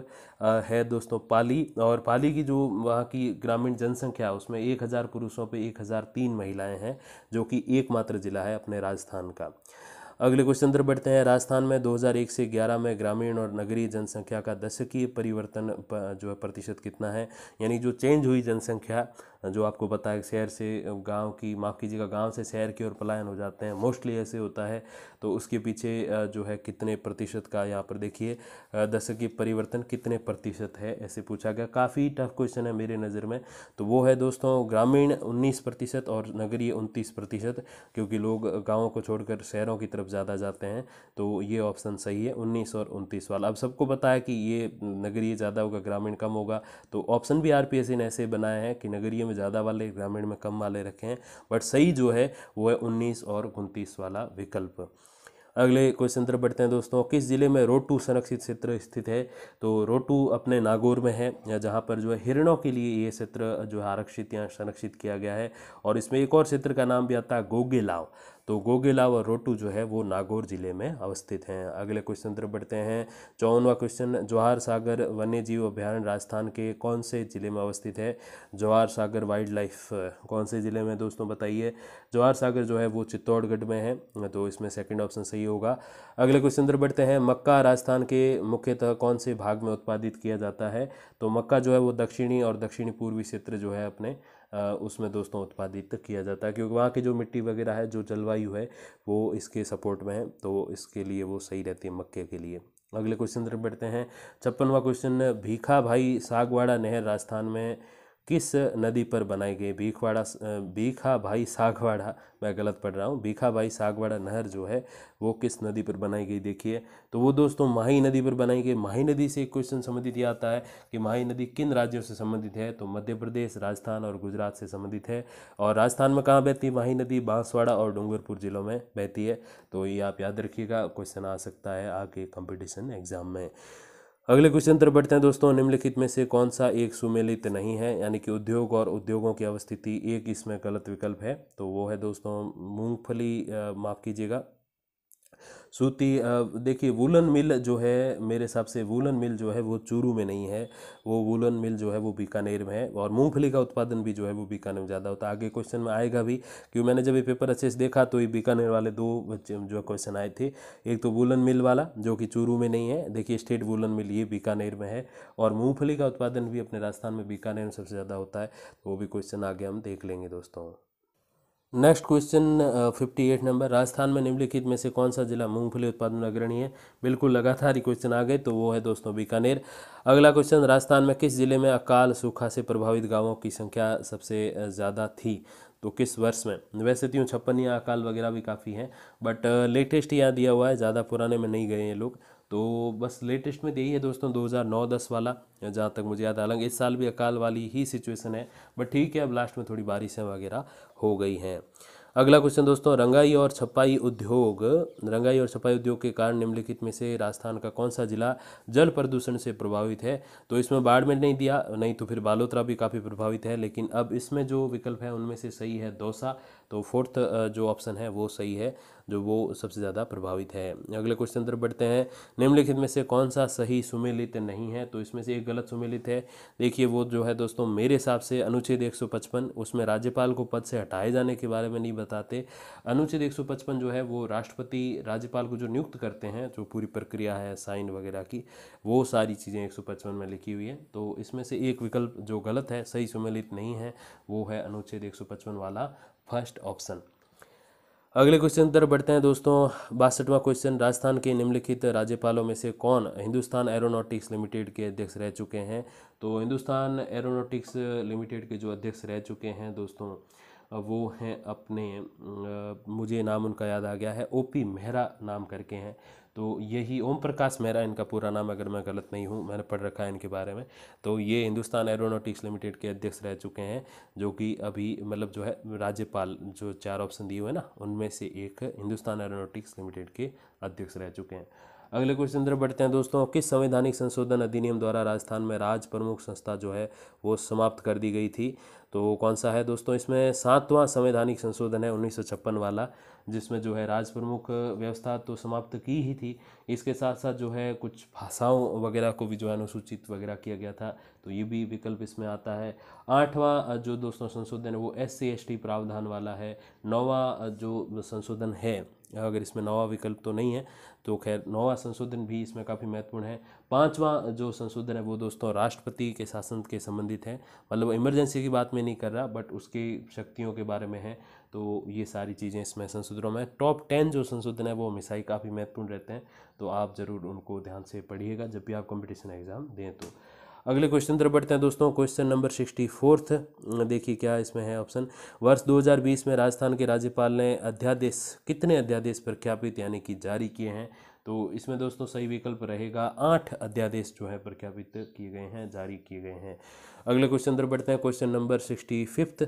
है दोस्तों पाली और पाली की जो वहाँ की ग्रामीण जनसंख्या उसमें एक पुरुषों पर एक हज़ार महिलाएँ हैं जो कि एकमात्र ज़िला है अपने राजस्थान का अगले क्वेश्चन पर बढ़ते हैं राजस्थान में 2001 से 11 में ग्रामीण और नगरीय जनसंख्या का दशकीय परिवर्तन जो है प्रतिशत कितना है यानी जो चेंज हुई जनसंख्या जो आपको पता है शहर से गांव की माफ़ कीजिएगा गांव से शहर की ओर पलायन हो जाते हैं मोस्टली ऐसे होता है तो उसके पीछे जो है कितने प्रतिशत का यहाँ पर देखिए दशक परिवर्तन कितने प्रतिशत है ऐसे पूछा गया काफ़ी टफ क्वेश्चन है मेरे नज़र में तो वो है दोस्तों ग्रामीण उन्नीस प्रतिशत और नगरीय उनतीस प्रतिशत क्योंकि लोग गाँव को छोड़कर शहरों की तरफ ज़्यादा जाते हैं तो ये ऑप्शन सही है उन्नीस और उनतीस वाला अब सबको पता कि ये नगरीय ज़्यादा होगा ग्रामीण कम होगा तो ऑप्शन भी आर ने ऐसे बनाया है कि नगरीय में ज़्यादा वाले ग्रामीण में कम वाले रखे हैं बट सही जो है वो है उन्नीस और उनतीस वाला विकल्प अगले क्वेश्चन तरफ बढ़ते हैं दोस्तों किस ज़िले में रोटू संरक्षित क्षेत्र स्थित है तो रोटू अपने नागौर में है या जहाँ पर जो है हिरणों के लिए ये क्षेत्र जो है आरक्षित या संरक्षित किया गया है और इसमें एक और क्षेत्र का नाम भी आता है गोगेलाव तो गोगेला व रोटू जो है वो नागौर जिले में अवस्थित हैं अगले क्वेश्चन तरफ बढ़ते हैं चौवनवा क्वेश्चन जवाहर सागर वन्य जीव अभ्यारण्य राजस्थान के कौन से जिले में अवस्थित है जवाहर सागर वाइल्ड लाइफ कौन से जिले में दोस्तों बताइए जवाहर सागर जो है वो चित्तौड़गढ़ में है तो इसमें सेकेंड ऑप्शन सही होगा अगले क्वेश्चन तरफ बढ़ते हैं मक्का राजस्थान के मुख्यतः कौन से भाग में उत्पादित किया जाता है तो मक्का जो है वो दक्षिणी और दक्षिणी पूर्वी क्षेत्र जो है अपने उसमें दोस्तों उत्पादित किया जाता है क्योंकि वहाँ की जो मिट्टी वगैरह है जो जलवायु है वो इसके सपोर्ट में है तो इसके लिए वो सही रहती है मक्के के लिए अगले क्वेश्चन तरफ बढ़ते हैं छप्पनवा क्वेश्चन भीखा भाई सागवाड़ा नहर राजस्थान में किस नदी पर बनाई गई भीखवाड़ा भीखा भाई सागवाड़ा मैं गलत पढ़ रहा हूँ भीखा भाई सागवाड़ा नहर जो है वो किस नदी पर बनाई गई देखिए तो वो दोस्तों माही नदी पर बनाई गई माही नदी से एक क्वेश्चन संबंधित ये आता है कि माही नदी किन राज्यों से संबंधित है तो मध्य प्रदेश राजस्थान और गुजरात से संबंधित है और राजस्थान में कहाँ बहती है माही नदी बांसवाड़ा और डूंगरपुर जिलों में बहती है तो ये आप याद रखिएगा क्वेश्चन आ सकता है आगे कॉम्पिटिशन एग्जाम में अगले क्वेश्चन तरफ बढ़ते हैं दोस्तों निम्नलिखित में से कौन सा एक सुमेलित नहीं है यानी कि उद्योग और उद्योगों की अवस्थिति एक इसमें गलत विकल्प है तो वो है दोस्तों मूंगफली माफ़ कीजिएगा सूती देखिए वूलन मिल जो है मेरे हिसाब से वूलन मिल जो है वो चूरू में नहीं है वो वूलन मिल जो है वो बीकानेर में है और मूंगफली का उत्पादन भी जो है वो बीकानेर में ज़्यादा होता है आगे क्वेश्चन में आएगा भी क्योंकि मैंने जब ये पेपर अच्छे से देखा तो ये बीकानेर वाले दो बच्चे जो क्वेश्चन आए थे एक तो वूलन मिल वाला जो कि चूरू में नहीं है देखिए स्टेट वूलन मिल ये बीकानेर में है और मूँगफली का उत्पादन भी अपने राजस्थान में बीकानेर में सबसे ज़्यादा होता है वो भी क्वेश्चन आगे हम देख लेंगे दोस्तों next question fifty eight number Rajasthan में निम्नलिखित में से कौन सा जिला मूंगफली उत्पादन अग्रणी है बिल्कुल लगातार ही क्वेश्चन आ गए तो वो है दोस्तों बीकानेर अगला क्वेश्चन राजस्थान में किस जिले में अकाल सूखा से प्रभावित गांवों की संख्या सबसे ज़्यादा थी तो किस वर्ष में वैसे तो यूँ छप्पन या अकाल वगैरह भी काफ़ी हैं बट लेटेस्ट यहाँ दिया हुआ है ज़्यादा पुराने में नहीं गए हैं लोग तो बस लेटेस्ट में तो यही है दोस्तों 2009-10 वाला जहाँ तक मुझे याद हालांकि इस साल भी अकाल वाली ही सिचुएशन है बट ठीक है अब लास्ट में थोड़ी बारिशें वगैरह हो गई हैं अगला क्वेश्चन दोस्तों रंगाई और छपाई उद्योग रंगाई और छपाई उद्योग के कारण निम्नलिखित में से राजस्थान का कौन सा जिला जल प्रदूषण से प्रभावित है तो इसमें बाड़मेर नहीं दिया नहीं तो फिर बालोतरा भी काफ़ी प्रभावित है लेकिन अब इसमें जो विकल्प है उनमें से सही है दौसा तो फोर्थ जो ऑप्शन है वो सही है जो वो सबसे ज़्यादा प्रभावित है अगले क्वेश्चन तरफ बढ़ते हैं निम्नलिखित में से कौन सा सही सुमेलित नहीं है तो इसमें से एक गलत सुमेलित है देखिए वो जो है दोस्तों मेरे हिसाब से अनुच्छेद 155 उसमें राज्यपाल को पद से हटाए जाने के बारे में नहीं बताते अनुच्छेद 155 जो है वो राष्ट्रपति राज्यपाल को जो नियुक्त करते हैं जो पूरी प्रक्रिया है साइन वगैरह की वो सारी चीज़ें एक में लिखी हुई है तो इसमें से एक विकल्प जो गलत है सही सुमेलित नहीं है वो है अनुच्छेद एक वाला फर्स्ट ऑप्शन अगले क्वेश्चन तरफ बढ़ते हैं दोस्तों बासठवां क्वेश्चन राजस्थान के निम्नलिखित राज्यपालों में से कौन हिंदुस्तान एरोनॉटिक्स लिमिटेड के अध्यक्ष रह चुके हैं तो हिंदुस्तान एरोनॉटिक्स लिमिटेड के जो अध्यक्ष रह चुके हैं दोस्तों वो हैं अपने मुझे नाम उनका याद आ गया है ओ पी मेहरा नाम करके हैं तो यही ओम प्रकाश मेहरा इनका पूरा नाम अगर मैं गलत नहीं हूँ मैंने पढ़ रखा है इनके बारे में तो ये हिंदुस्तान एरोनॉटिक्स लिमिटेड के अध्यक्ष रह चुके हैं जो कि अभी मतलब जो है राज्यपाल जो चार ऑप्शन दिए हुए हैं ना उनमें से एक हिंदुस्तान एरोनोटिक्स लिमिटेड के अध्यक्ष रह चुके हैं अगले क्वेश्चन तरफ बढ़ते हैं दोस्तों किस संवैधानिक संशोधन अधिनियम द्वारा राजस्थान में राज प्रमुख संस्था जो है वो समाप्त कर दी गई थी तो कौन सा है दोस्तों इसमें सातवां संवैधानिक संशोधन है उन्नीस वाला जिसमें जो है राज प्रमुख व्यवस्था तो समाप्त की ही थी इसके साथ साथ जो है कुछ भाषाओं वगैरह को भी जो है अनुसूचित वगैरह किया गया था तो ये भी विकल्प इसमें आता है आठवां जो दोस्तों संशोधन है वो एस सी प्रावधान वाला है नौवां जो संशोधन है अगर इसमें नवा विकल्प तो नहीं है तो खैर नवा संशोधन भी इसमें काफ़ी महत्वपूर्ण है पांचवा जो संशोधन है वो दोस्तों राष्ट्रपति के शासन के संबंधित है मतलब इमरजेंसी की बात मैं नहीं कर रहा बट उसकी शक्तियों के बारे में है तो ये सारी चीज़ें इसमें संशोधनों में टॉप टेन जो संशोधन है वो हमेशा ही काफ़ी महत्वपूर्ण रहते हैं तो आप ज़रूर उनको ध्यान से पढ़िएगा जब भी आप कॉम्पिटिशन एग्ज़ाम दें तो अगले क्वेश्चन तरफ बढ़ते हैं दोस्तों क्वेश्चन नंबर सिक्सटी फोर्थ देखिए क्या इसमें है ऑप्शन वर्ष 2020 में राजस्थान के राज्यपाल ने अध्यादेश कितने अध्यादेश प्रख्यापित यानी कि जारी किए हैं तो इसमें दोस्तों सही विकल्प रहेगा आठ अध्यादेश जो है प्रख्यापित किए गए हैं जारी किए गए हैं अगले क्वेश्चन तरफ बढ़ते हैं क्वेश्चन नंबर सिक्सटी फिफ्थ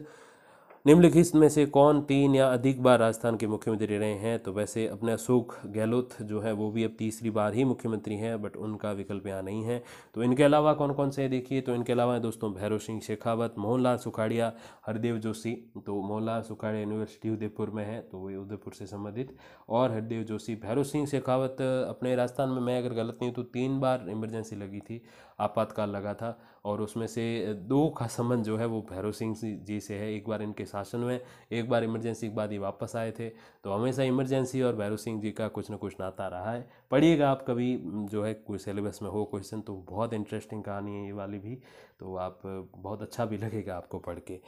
निम्नलिखित में से कौन तीन या अधिक बार राजस्थान के मुख्यमंत्री रहे हैं तो वैसे अपने अशोक गहलोत जो है वो भी अब तीसरी बार ही मुख्यमंत्री हैं बट उनका विकल्प यहाँ नहीं है तो इनके अलावा कौन कौन से देखिए तो इनके अलावा दोस्तों भैरव सिंह शेखावत मोहनलाल सुखाड़िया हरदेव जोशी तो मोहनलाल सुखाड़िया यूनिवर्सिटी उदयपुर में है तो वे उदयपुर से संबंधित और हरदेव जोशी भैरव सिंह शेखावत अपने राजस्थान में मैं अगर गलत नहीं तो तीन बार इमरजेंसी लगी थी आपातकाल लगा था और उसमें से दो का संबंध जो है वो भैरव सिंह जी से है एक बार इनके शासन में एक बार इमरजेंसी के बाद ये वापस आए थे तो हमेशा इमरजेंसी और भैरव सिंह जी का कुछ ना कुछ नाता रहा है पढ़िएगा आप कभी जो है कोई सिलेबस में हो क्वेश्चन तो बहुत इंटरेस्टिंग कहानी है ये वाली भी तो आप बहुत अच्छा भी लगेगा आपको पढ़ के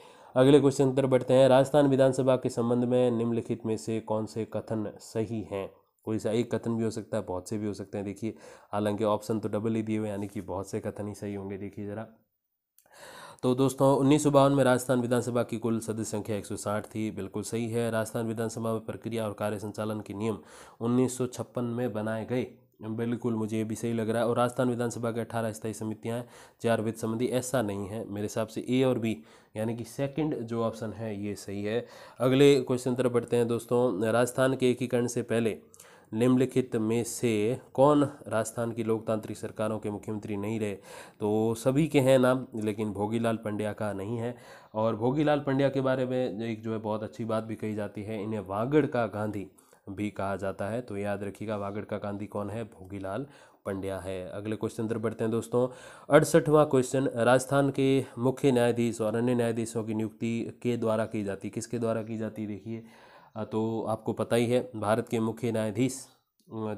अगले क्वेश्चन तरफ बढ़ते हैं राजस्थान विधानसभा के संबंध में निम्नलिखित में से कौन से कथन सही हैं कोई सा एक कथन भी हो सकता है बहुत से भी हो सकते हैं देखिए हालांकि ऑप्शन तो डबल ही दिए हुए यानी कि बहुत से कथन ही सही होंगे देखिए ज़रा तो दोस्तों उन्नीस में राजस्थान विधानसभा की कुल सदस्य संख्या 160 थी बिल्कुल सही है राजस्थान विधानसभा में प्रक्रिया और कार्य संचालन के नियम उन्नीस में बनाए गए बिल्कुल मुझे ये भी सही लग रहा है और राजस्थान विधानसभा के अठारह स्थायी समितियाँ हैं चार वित्त संबंधी ऐसा नहीं है मेरे हिसाब से ए और बी यानी कि सेकंड जो ऑप्शन है ये सही है अगले क्वेश्चन तरफ बढ़ते हैं दोस्तों राजस्थान के एकीकरण से पहले निम्नलिखित में से कौन राजस्थान की लोकतांत्रिक सरकारों के मुख्यमंत्री नहीं रहे तो सभी के हैं नाम लेकिन भोगीलाल पंड्या का नहीं है और भोगीलाल पंड्या के बारे में एक जो है बहुत अच्छी बात भी कही जाती है इन्हें वागड़ का गांधी भी कहा जाता है तो याद रखिएगा वागड़ का गांधी कौन है भोगीलाल पंड्या है अगले क्वेश्चन तरफ बढ़ते हैं दोस्तों अड़सठवां क्वेश्चन राजस्थान के मुख्य न्यायाधीश और अन्य न्यायाधीशों की नियुक्ति के द्वारा की जाती किसके द्वारा की जाती देखिए तो आपको पता ही है भारत के मुख्य न्यायाधीश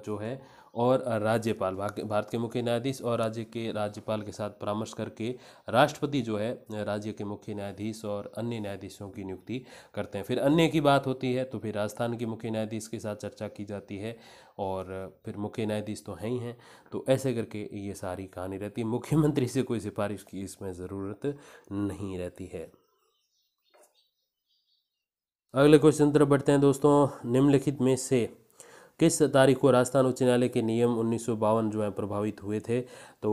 जो है और राज्यपाल भारत के मुख्य न्यायाधीश और राज्य के राज्यपाल के साथ परामर्श करके राष्ट्रपति जो है राज्य के मुख्य न्यायाधीश और अन्य न्यायाधीशों की नियुक्ति करते हैं फिर अन्य की बात होती है तो फिर राजस्थान के मुख्य न्यायाधीश के साथ चर्चा की जाती है और फिर मुख्य न्यायाधीश तो हैं ही हैं तो ऐसे करके ये सारी कहानी रहती है मुख्यमंत्री से कोई सिफारिश की इसमें ज़रूरत नहीं रहती है अगले क्वेश्चन तरफ बढ़ते हैं दोस्तों निम्नलिखित में से किस तारीख को राजस्थान उच्च न्यायालय के नियम उन्नीस जो है प्रभावित हुए थे तो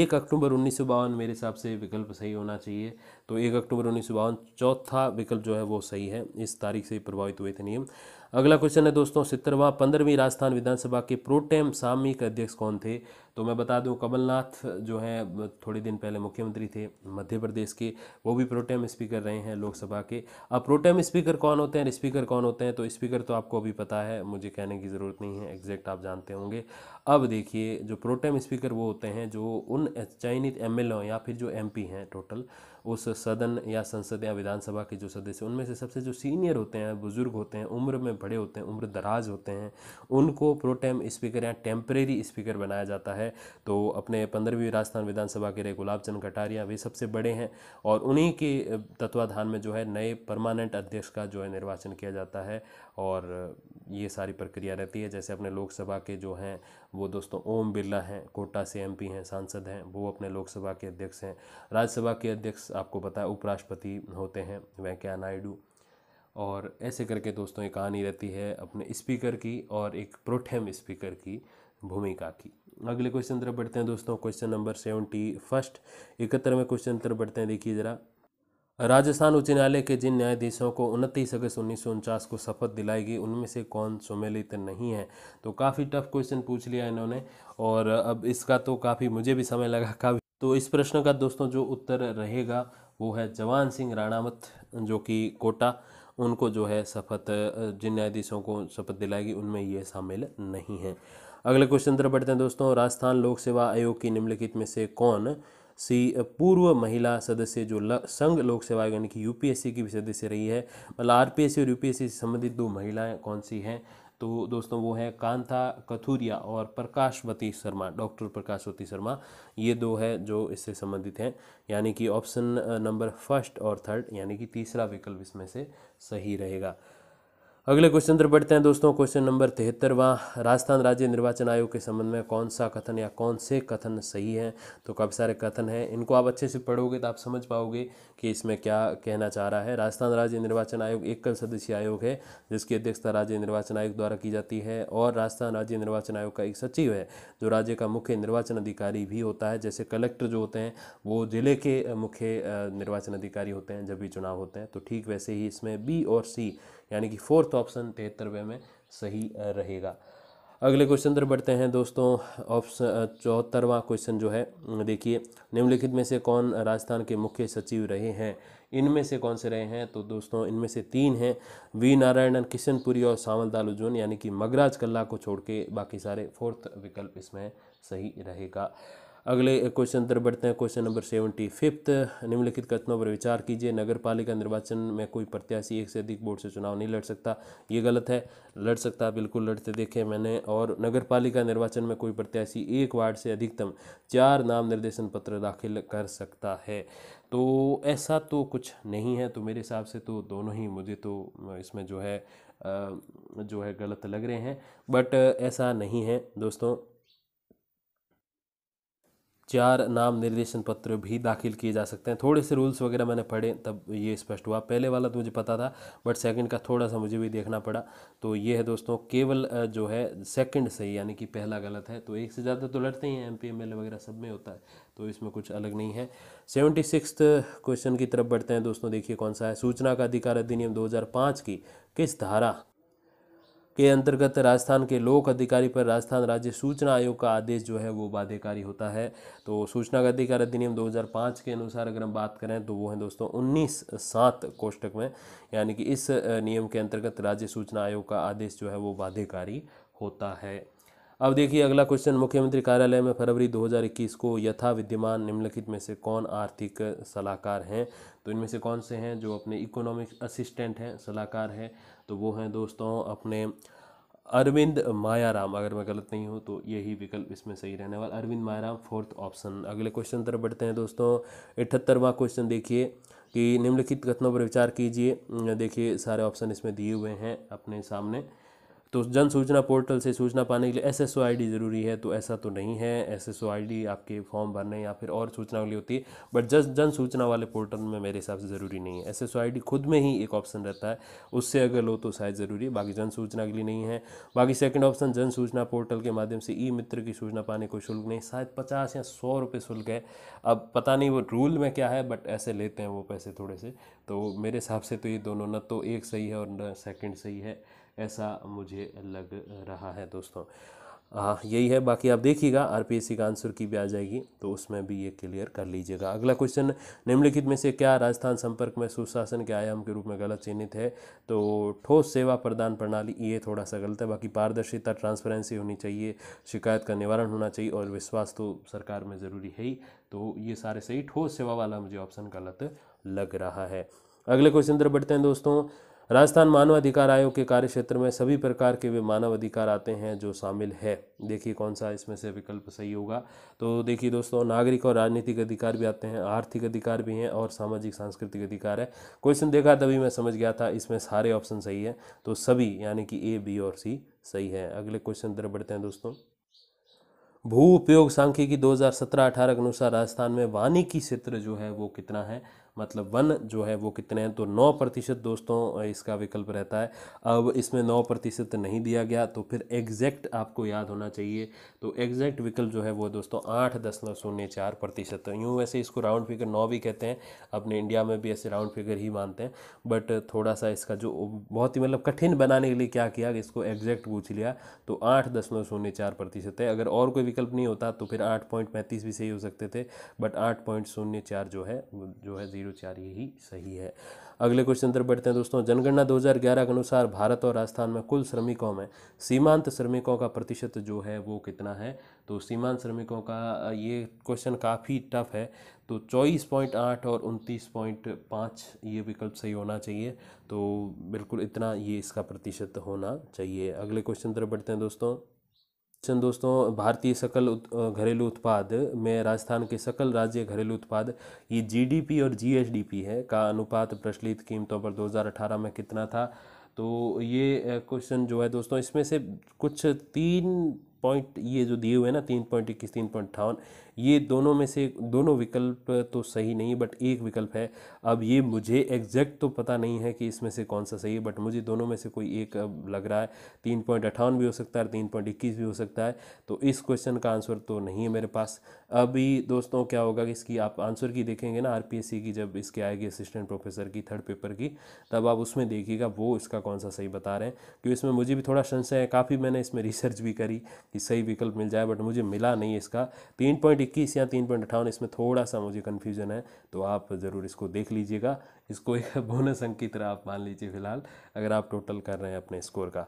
एक अक्टूबर उन्नीस मेरे हिसाब से विकल्प सही होना चाहिए तो एक अक्टूबर उन्नीस चौथा विकल्प जो है वो सही है इस तारीख से प्रभावित हुए थे नियम अगला क्वेश्चन है दोस्तों सितरवा पंद्रहवीं राजस्थान विधानसभा के प्रोटेम सामयिक अध्यक्ष कौन थे तो मैं बता दूं कमलनाथ जो है थोड़े दिन पहले मुख्यमंत्री थे मध्य प्रदेश के वो भी प्रोटेम स्पीकर रहे हैं लोकसभा के अब प्रोटेम स्पीकर कौन होते हैं स्पीकर कौन होते हैं तो स्पीकर तो आपको अभी पता है मुझे कहने की ज़रूरत नहीं है एग्जैक्ट आप जानते होंगे अब देखिए जो प्रोटेम स्पीकर वो होते हैं जो उन चयनित एम या फिर जो एम हैं टोटल उस सदन या संसद या विधानसभा के जो सदस्य उनमें से सबसे जो सीनियर होते हैं बुज़ुर्ग होते हैं उम्र में बड़े होते हैं उम्र दराज होते हैं उनको प्रोटेम स्पीकर या टेम्परेरी स्पीकर बनाया जाता है तो अपने पंद्रहवीं राजस्थान विधानसभा के रहे गुलाब चंद कटारिया वे सबसे बड़े हैं और उन्हीं के तत्वाधान में जो है नए परमानेंट अध्यक्ष का जो है निर्वाचन किया जाता है और ये सारी प्रक्रिया रहती है जैसे अपने लोकसभा के जो हैं वो दोस्तों ओम बिरला हैं कोटा से एमपी हैं सांसद हैं वो अपने लोकसभा के अध्यक्ष हैं राज्यसभा के अध्यक्ष आपको पता है उपराष्ट्रपति होते हैं वेंकैया नायडू और ऐसे करके दोस्तों एक कहानी रहती है अपने स्पीकर की और एक प्रोटेम स्पीकर की भूमिका की अगले क्वेश्चन तरफ बढ़ते हैं दोस्तों क्वेश्चन नंबर सेवेंटी फर्स्ट इकहत्तरवें क्वेश्चन तरफ बढ़ते हैं देखिए ज़रा राजस्थान उच्च न्यायालय के जिन न्यायाधीशों को उनतीस अगस्त उन्नीस को शपथ दिलाई गई उनमें से कौन सुमेलित नहीं है तो काफ़ी टफ क्वेश्चन पूछ लिया इन्होंने और अब इसका तो काफ़ी मुझे भी समय लगा काफ़ी तो इस प्रश्न का दोस्तों जो उत्तर रहेगा वो है जवान सिंह राणावत जो कि कोटा उनको जो है शपथ जिन न्यायाधीशों को शपथ दिलाएगी उनमें ये शामिल नहीं है अगले क्वेश्चन तरफ बढ़ते हैं दोस्तों राजस्थान लोक सेवा आयोग की निम्नलिखित में से कौन सी पूर्व महिला सदस्य जो ल, संघ लोक सेवा आयोग यानी कि यूपीएससी की भी सदस्य रही है मतलब आरपीएससी और यूपीएससी से संबंधित दो महिलाएं कौन सी हैं तो दोस्तों वो है कांता कथुरिया और प्रकाशवती शर्मा डॉक्टर प्रकाशवती शर्मा ये दो है जो इससे संबंधित हैं यानी कि ऑप्शन नंबर फर्स्ट और थर्ड यानी कि तीसरा विकल्प इसमें से सही रहेगा अगले क्वेश्चन पर बढ़ते हैं दोस्तों क्वेश्चन नंबर तिहत्तरवा राजस्थान राज्य निर्वाचन आयोग के संबंध में कौन सा कथन या कौन से कथन सही हैं तो काफ़ी सारे कथन हैं इनको आप अच्छे से पढ़ोगे तो आप समझ पाओगे कि इसमें क्या कहना चाह रहा है राजस्थान राज्य निर्वाचन आयोग एकल सदस्यीय आयोग है जिसकी अध्यक्षता राज्य निर्वाचन आयोग द्वारा की जाती है और राजस्थान राज्य निर्वाचन आयोग का एक सचिव है जो राज्य का मुख्य निर्वाचन अधिकारी भी होता है जैसे कलेक्टर जो होते हैं वो जिले के मुख्य निर्वाचन अधिकारी होते हैं जब भी चुनाव होते हैं तो ठीक वैसे ही इसमें बी और सी यानी कि फोर्थ ऑप्शन तिहत्तरवें में सही रहेगा अगले क्वेश्चन तरफ बढ़ते हैं दोस्तों ऑप्शन चौहत्तरवा क्वेश्चन जो है देखिए निम्नलिखित में से कौन राजस्थान के मुख्य सचिव रहे हैं इनमें से कौन से रहे हैं तो दोस्तों इनमें से तीन हैं वी नारायणन किशनपुरी और सावंतलाल उजून यानी कि मगराज कल्ला को छोड़ के बाकी सारे फोर्थ विकल्प इसमें सही रहेगा अगले क्वेश्चन तरफ बढ़ते हैं क्वेश्चन नंबर सेवेंटी फिफ्थ निम्नलिखित कथनों पर विचार कीजिए नगर पालिका निर्वाचन में कोई प्रत्याशी एक से अधिक बोर्ड से चुनाव नहीं लड़ सकता ये गलत है लड़ सकता बिल्कुल लड़ते देखे मैंने और नगर पालिका निर्वाचन में कोई प्रत्याशी एक वार्ड से अधिकतम चार नाम निर्देशन पत्र दाखिल कर सकता है तो ऐसा तो कुछ नहीं है तो मेरे हिसाब से तो दोनों ही मुझे तो इसमें जो है जो है गलत लग रहे हैं बट ऐसा नहीं है दोस्तों चार नाम निर्देशन पत्र भी दाखिल किए जा सकते हैं थोड़े से रूल्स वगैरह मैंने पढ़े तब ये स्पष्ट हुआ पहले वाला तो मुझे पता था बट सेकंड का थोड़ा सा मुझे भी देखना पड़ा तो ये है दोस्तों केवल जो है सेकंड सही यानी कि पहला गलत है तो एक से ज़्यादा तो लड़ते ही हैं एम पी वगैरह सब में होता है तो इसमें कुछ अलग नहीं है सेवेंटी सिक्स क्वेश्चन की तरफ बढ़ते हैं दोस्तों देखिए कौन सा है सूचना का अधिकार अधिनियम दो की किस धारा के अंतर्गत राजस्थान के लोक अधिकारी पर राजस्थान राज्य सूचना आयोग का आदेश जो है वो बाध्यकारी होता है तो सूचना का अधिकार अधिनियम 2005 के अनुसार अगर हम बात करें तो वो है दोस्तों उन्नीस सात कोष्टक में यानी कि इस नियम के अंतर्गत राज्य सूचना आयोग का आदेश जो है वो बाध्यकारी होता है अब देखिए अगला क्वेश्चन मुख्यमंत्री कार्यालय में फरवरी 2021 को यथा विद्यमान निम्नलिखित में से कौन आर्थिक सलाहकार हैं तो इनमें से कौन से हैं जो अपने इकोनॉमिक असिस्टेंट हैं सलाहकार हैं तो वो हैं दोस्तों अपने अरविंद मायाराम अगर मैं गलत नहीं हूँ तो यही विकल्प इसमें सही रहने वाला अरविंद मायाराम फोर्थ ऑप्शन अगले क्वेश्चन तरफ बढ़ते हैं दोस्तों इकहत्तरवा क्वेश्चन देखिए कि निम्नलिखित कथनों पर विचार कीजिए देखिए सारे ऑप्शन इसमें दिए हुए हैं अपने सामने तो जन सूचना पोर्टल से सूचना पाने के लिए S S O I D ज़रूरी है तो ऐसा तो नहीं है S S O I D आपके फॉर्म भरने या फिर और सूचना के लिए होती है बट जस्ट जन सूचना वाले पोर्टल में मेरे हिसाब से ज़रूरी नहीं है S S O I D खुद में ही एक ऑप्शन रहता है उससे अगर लो तो शायद ज़रूरी है बाकी जन सूचना के लिए नहीं है बाकी सेकेंड ऑप्शन जन सूचना पोर्टल के माध्यम से ई मित्र की सूचना पाने कोई शुल्क नहीं शायद पचास या सौ रुपये शुल्क है अब पता नहीं वो रूल में क्या है बट ऐसे लेते हैं वो पैसे थोड़े से तो मेरे हिसाब से तो ये दोनों न तो एक सही है और न सेकेंड सही है ऐसा मुझे लग रहा है दोस्तों आ, यही है बाकी आप देखिएगा आरपीएससी का आंसर की भी आ जाएगी तो उसमें भी ये क्लियर कर लीजिएगा अगला क्वेश्चन निम्नलिखित में से क्या राजस्थान संपर्क में सुशासन के आयाम के रूप में गलत चिन्हित है तो ठोस सेवा प्रदान प्रणाली ये थोड़ा सा गलत है बाकी पारदर्शिता ट्रांसपेरेंसी होनी चाहिए शिकायत का निवारण होना चाहिए और विश्वास तो सरकार में ज़रूरी है ही तो ये सारे सही ठोस सेवा वाला मुझे ऑप्शन गलत लग रहा है अगले क्वेश्चन तरफ बढ़ते हैं दोस्तों राजस्थान मानव अधिकार आयोग के कार्य क्षेत्र में सभी प्रकार के वे मानव अधिकार आते हैं जो शामिल है देखिए कौन सा इसमें से विकल्प सही होगा तो देखिए दोस्तों नागरिक और राजनीतिक अधिकार भी आते हैं आर्थिक अधिकार भी हैं और सामाजिक सांस्कृतिक अधिकार है क्वेश्चन देखा तभी मैं समझ गया था इसमें सारे ऑप्शन सही है तो सभी यानी कि ए बी और सी सही है अगले क्वेश्चन तरफ बढ़ते हैं दोस्तों भू उपयोग सांख्यिकी दो हज़ार के अनुसार राजस्थान में वानिकी क्षेत्र जो है वो कितना है मतलब वन जो है वो कितने हैं तो नौ प्रतिशत दोस्तों इसका विकल्प रहता है अब इसमें नौ प्रतिशत नहीं दिया गया तो फिर एग्जैक्ट आपको याद होना चाहिए तो एग्जैक्ट विकल्प जो है वो दोस्तों आठ दशमलव शून्य चार प्रतिशत यूँ वैसे इसको राउंड फिगर नौ भी कहते हैं अपने इंडिया में भी ऐसे राउंड फिगर ही मानते हैं बट थोड़ा सा इसका जो बहुत ही मतलब कठिन बनाने के लिए क्या किया इसको एग्जैक्ट पूछ लिया तो आठ दशमलव शून्य चार प्रतिशत है अगर और कोई विकल्प नहीं होता तो फिर आठ पॉइंट पैंतीस भी सही हो सकते थे बट आठ पॉइंट शून्य चार जो है जो है ज़ीरो बेरोजगार यही सही है अगले क्वेश्चन तरफ बढ़ते हैं दोस्तों जनगणना 2011 के अनुसार भारत और राजस्थान में कुल श्रमिकों में सीमांत श्रमिकों का प्रतिशत जो है वो कितना है तो सीमांत श्रमिकों का ये क्वेश्चन काफ़ी टफ है तो चौबीस पॉइंट आठ और उनतीस पॉइंट पाँच ये विकल्प सही होना चाहिए तो बिल्कुल इतना ये इसका प्रतिशत होना चाहिए अगले क्वेश्चन तरफ बढ़ते हैं दोस्तों दोस्तों भारतीय सकल उत, घरेलू उत्पाद में राजस्थान के सकल राज्य घरेलू उत्पाद ये जीडीपी और जीएसडीपी है का अनुपात प्रचलित कीमतों पर 2018 में कितना था तो ये क्वेश्चन जो है दोस्तों इसमें से कुछ तीन पॉइंट ये जो दिए हुए हैं ना तीन पॉइंट इक्कीस तीन पॉइंट अठावन ये दोनों में से दोनों विकल्प तो सही नहीं बट एक विकल्प है अब ये मुझे एग्जैक्ट तो पता नहीं है कि इसमें से कौन सा सही है बट मुझे दोनों में से कोई एक लग रहा है तीन पॉइंट अठावन भी हो सकता है तीन पॉइंट इक्कीस भी हो सकता है तो इस क्वेश्चन का आंसर तो नहीं है मेरे पास अभी दोस्तों क्या होगा कि इसकी आप आंसर की देखेंगे ना आर की जब इसके आएगी असिस्टेंट प्रोफेसर की थर्ड पेपर की तब आप उसमें देखिएगा वो इसका कौन सा सही बता रहे हैं क्योंकि इसमें मुझे भी थोड़ा संशय है काफ़ी मैंने इसमें रिसर्च भी करी कि सही विकल्प मिल जाए बट मुझे मिला नहीं इसका तीन पॉइंट इक्कीस या तीन पॉइंट अठावन इसमें थोड़ा सा मुझे कन्फ्यूजन है तो आप ज़रूर इसको देख लीजिएगा इसको एक बोनस अंक की तरह आप मान लीजिए फिलहाल अगर आप टोटल कर रहे हैं अपने स्कोर का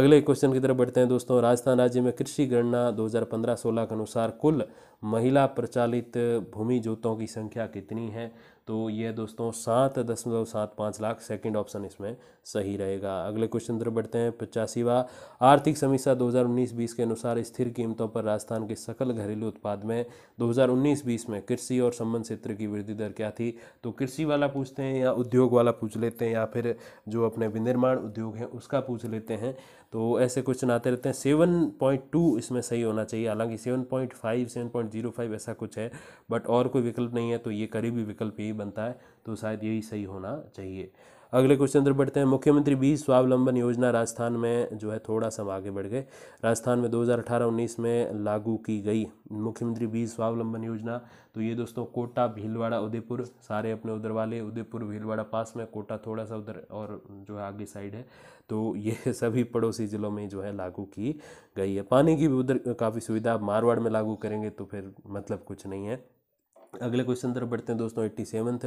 अगले क्वेश्चन की तरफ बढ़ते हैं दोस्तों राजस्थान राज्य में कृषि गणना 2015-16 के अनुसार कुल महिला प्रचालित भूमि जोतों की संख्या कितनी है तो ये दोस्तों सात दशमलव सात पाँच लाख सेकेंड ऑप्शन इसमें सही रहेगा अगले क्वेश्चन तरफ बढ़ते हैं पचासीवा आर्थिक समीक्षा 2019-20 के अनुसार स्थिर कीमतों पर राजस्थान के सकल घरेलू उत्पाद में 2019-20 में कृषि और संबंध क्षेत्र की वृद्धि दर क्या थी तो कृषि वाला पूछते हैं या उद्योग वाला पूछ लेते हैं या फिर जो अपने विनिर्माण उद्योग हैं उसका पूछ लेते हैं तो ऐसे क्वेश्चन आते रहते हैं सेवन पॉइंट टू इसमें सही होना चाहिए हालांकि seven point five seven point zero five ऐसा कुछ है बट और कोई विकल्प नहीं है तो ये करीबी विकल्प यही बनता है तो शायद यही सही होना चाहिए अगले क्वेश्चन तरफ बढ़ते हैं मुख्यमंत्री बीज स्वावलंबन योजना राजस्थान में जो है थोड़ा सा हम आगे बढ़ गए राजस्थान में 2018-19 में लागू की गई मुख्यमंत्री बीज स्वावलंबन योजना तो ये दोस्तों कोटा भीलवाड़ा उदयपुर सारे अपने उधर वाले उदयपुर भीलवाड़ा पास में कोटा थोड़ा सा उधर और जो है आगे साइड है तो ये सभी पड़ोसी ज़िलों में जो है लागू की गई है पानी की भी उधर काफ़ी सुविधा मारवाड़ में लागू करेंगे तो फिर मतलब कुछ नहीं है अगले क्वेश्चन तरफ बढ़ते हैं दोस्तों एट्टी सेवन्थ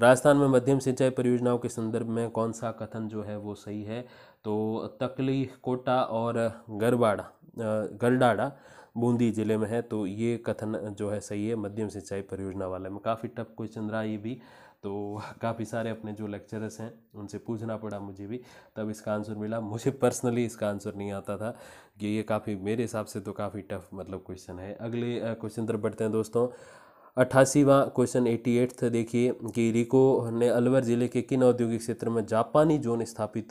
राजस्थान में मध्यम सिंचाई परियोजनाओं के संदर्भ में कौन सा कथन जो है वो सही है तो तकली कोटा और गरबाड़ा गरडाड़ा बूंदी जिले में है तो ये कथन जो है सही है मध्यम सिंचाई परियोजना वाले में काफ़ी टफ क्वेश्चन रहा ये भी तो काफ़ी सारे अपने जो लेक्चरर्स हैं उनसे पूछना पड़ा मुझे भी तब इसका आंसर मिला मुझे पर्सनली इसका आंसर नहीं आता था कि ये काफ़ी मेरे हिसाब से तो काफ़ी टफ मतलब क्वेश्चन है अगले क्वेश्चन तरफ बढ़ते हैं दोस्तों अट्ठासीवा क्वेश्चन एटी एट्थ देखिए कि रिको ने अलवर ज़िले के किन औद्योगिक क्षेत्र में जापानी जोन स्थापित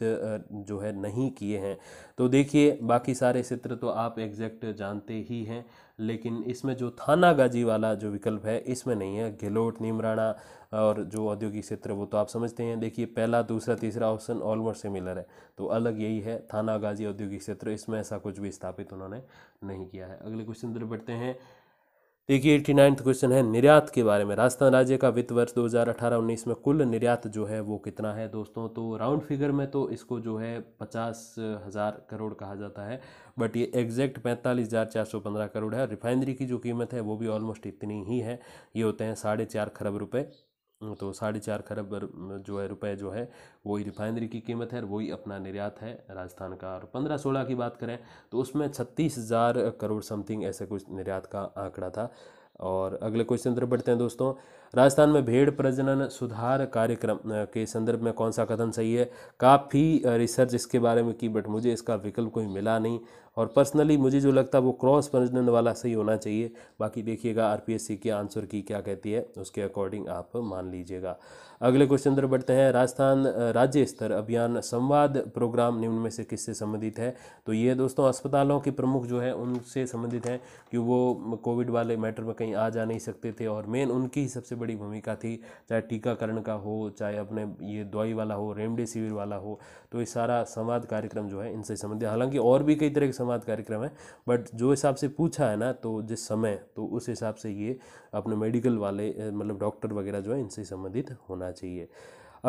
जो है नहीं किए हैं तो देखिए बाकी सारे क्षेत्र तो आप एग्जैक्ट जानते ही हैं लेकिन इसमें जो थाना गाजी वाला जो विकल्प है इसमें नहीं है घिलोट नीमराणा और जो औद्योगिक क्षेत्र वो तो आप समझते हैं देखिए पहला दूसरा तीसरा ऑप्शन ऑलमोस्ट सिमिलर है तो अलग यही है थाना गाजी औद्योगिक क्षेत्र इसमें ऐसा कुछ भी स्थापित उन्होंने नहीं किया है अगले क्वेश्चन तरफ बढ़ते हैं देखिए एट्टी नाइन्थ क्वेश्चन है निर्यात के बारे में राजस्थान राज्य का वित्त वर्ष 2018-19 में कुल निर्यात जो है वो कितना है दोस्तों तो राउंड फिगर में तो इसको जो है पचास हज़ार करोड़ कहा जाता है बट ये एग्जैक्ट पैंतालीस हज़ार चार सौ पंद्रह करोड़ है रिफाइनरी की जो कीमत है वो भी ऑलमोस्ट इतनी ही है ये होते हैं साढ़े चार खरब रुपये हम्म, तो साढ़े चार खरब जो है रुपए जो है वही रिफाइनरी की कीमत है और वही अपना निर्यात है राजस्थान का और पंद्रह सोलह की बात करें तो उसमें छत्तीस हज़ार करोड़ समथिंग ऐसे कुछ निर्यात का आंकड़ा था और अगले क्वेश्चन तरफ बढ़ते हैं दोस्तों राजस्थान में भेड़ प्रजनन सुधार कार्यक्रम के संदर्भ में कौन सा कदम सही है काफ़ी रिसर्च इसके बारे में की बट मुझे इसका विकल्प कोई मिला नहीं और पर्सनली मुझे जो लगता है वो क्रॉस पर्जन वाला सही होना चाहिए बाकी देखिएगा आर के आंसर की क्या कहती है उसके अकॉर्डिंग आप मान लीजिएगा अगले क्वेश्चन तरफ बढ़ते हैं राजस्थान राज्य स्तर अभियान संवाद प्रोग्राम निम्न में से किससे संबंधित है तो ये दोस्तों अस्पतालों के प्रमुख जो है उनसे संबंधित हैं कि वो कोविड वाले मैटर में कहीं आ जा नहीं सकते थे और मेन उनकी ही सबसे बड़ी भूमिका थी चाहे टीकाकरण का हो चाहे अपने ये दवाई वाला हो रेमडेसिविर वाला हो तो ये सारा संवाद कार्यक्रम जो है इनसे संबंधित हालांकि और भी कई तरह के संवाद कार्यक्रम है बट जो हिसाब से पूछा है ना तो जिस समय तो उस हिसाब से ये अपने मेडिकल वाले मतलब डॉक्टर वगैरह जो है इनसे संबंधित होना चाहिए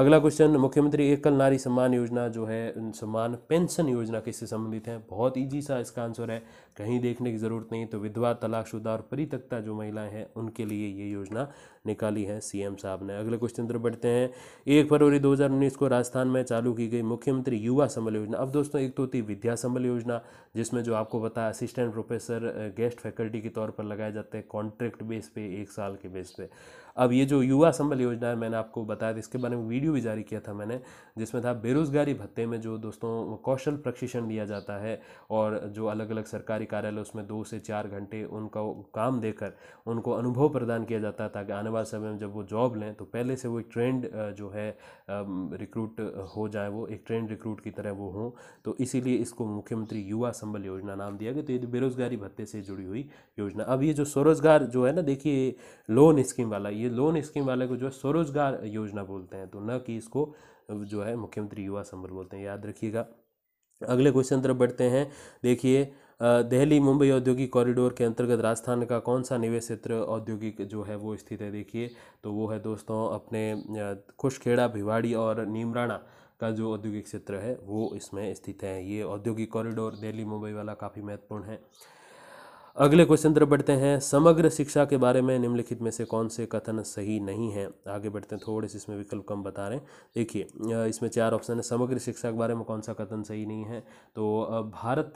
अगला क्वेश्चन मुख्यमंत्री एकल नारी सम्मान योजना जो है सम्मान पेंशन योजना किससे संबंधित है बहुत ईजी सा इसका आंसर है कहीं देखने की ज़रूरत नहीं तो विधवा तलाकशुदा और परितक्ता जो महिलाएं हैं उनके लिए ये योजना निकाली है सीएम साहब ने अगले क्वेश्चन तरफ बढ़ते हैं एक फरवरी 2019 को राजस्थान में चालू की गई मुख्यमंत्री युवा संबल योजना अब दोस्तों एक तो होती विद्या संबल योजना जिसमें जो आपको है असिस्टेंट प्रोफेसर गेस्ट फैकल्टी के तौर पर लगाए जाते हैं कॉन्ट्रैक्ट बेस पे एक साल के बेस पे अब ये जो युवा संबल योजना है मैंने आपको बताया था इसके बारे में वीडियो भी जारी किया था मैंने जिसमें था बेरोज़गारी भत्ते में जो दोस्तों कौशल प्रशिक्षण दिया जाता है और जो अलग अलग सरकारी सरकारी कार्यालय उसमें दो से चार घंटे उनका काम देकर उनको अनुभव प्रदान किया जाता है ताकि आने वाले समय में जब वो जॉब लें तो पहले से वो एक ट्रेंड जो है रिक्रूट हो जाए वो एक ट्रेंड रिक्रूट की तरह वो हों तो इसीलिए इसको मुख्यमंत्री युवा संबल योजना नाम दिया गया तो ये बेरोजगारी भत्ते से जुड़ी हुई योजना अब ये जो स्वरोजगार जो है ना देखिए लोन स्कीम वाला ये लोन स्कीम वाले को जो है स्वरोजगार योजना बोलते हैं तो न कि इसको जो है मुख्यमंत्री युवा संबल बोलते हैं याद रखिएगा अगले क्वेश्चन तरफ बढ़ते हैं देखिए दिल्ली मुंबई औद्योगिक कॉरिडोर के अंतर्गत राजस्थान का कौन सा निवेश क्षेत्र औद्योगिक जो है वो स्थित है देखिए तो वो है दोस्तों अपने खुशखेड़ा भिवाड़ी और नीमराणा का जो औद्योगिक क्षेत्र है वो इसमें स्थित है ये औद्योगिक कॉरिडोर दिल्ली मुंबई वाला काफ़ी महत्वपूर्ण है अगले क्वेश्चन तरफ बढ़ते हैं समग्र शिक्षा के बारे में निम्नलिखित में से कौन से कथन सही नहीं है आगे बढ़ते हैं थोड़े से इसमें विकल्प कम बता रहे हैं देखिए इसमें चार ऑप्शन है समग्र शिक्षा के बारे में कौन सा कथन सही नहीं है तो भारत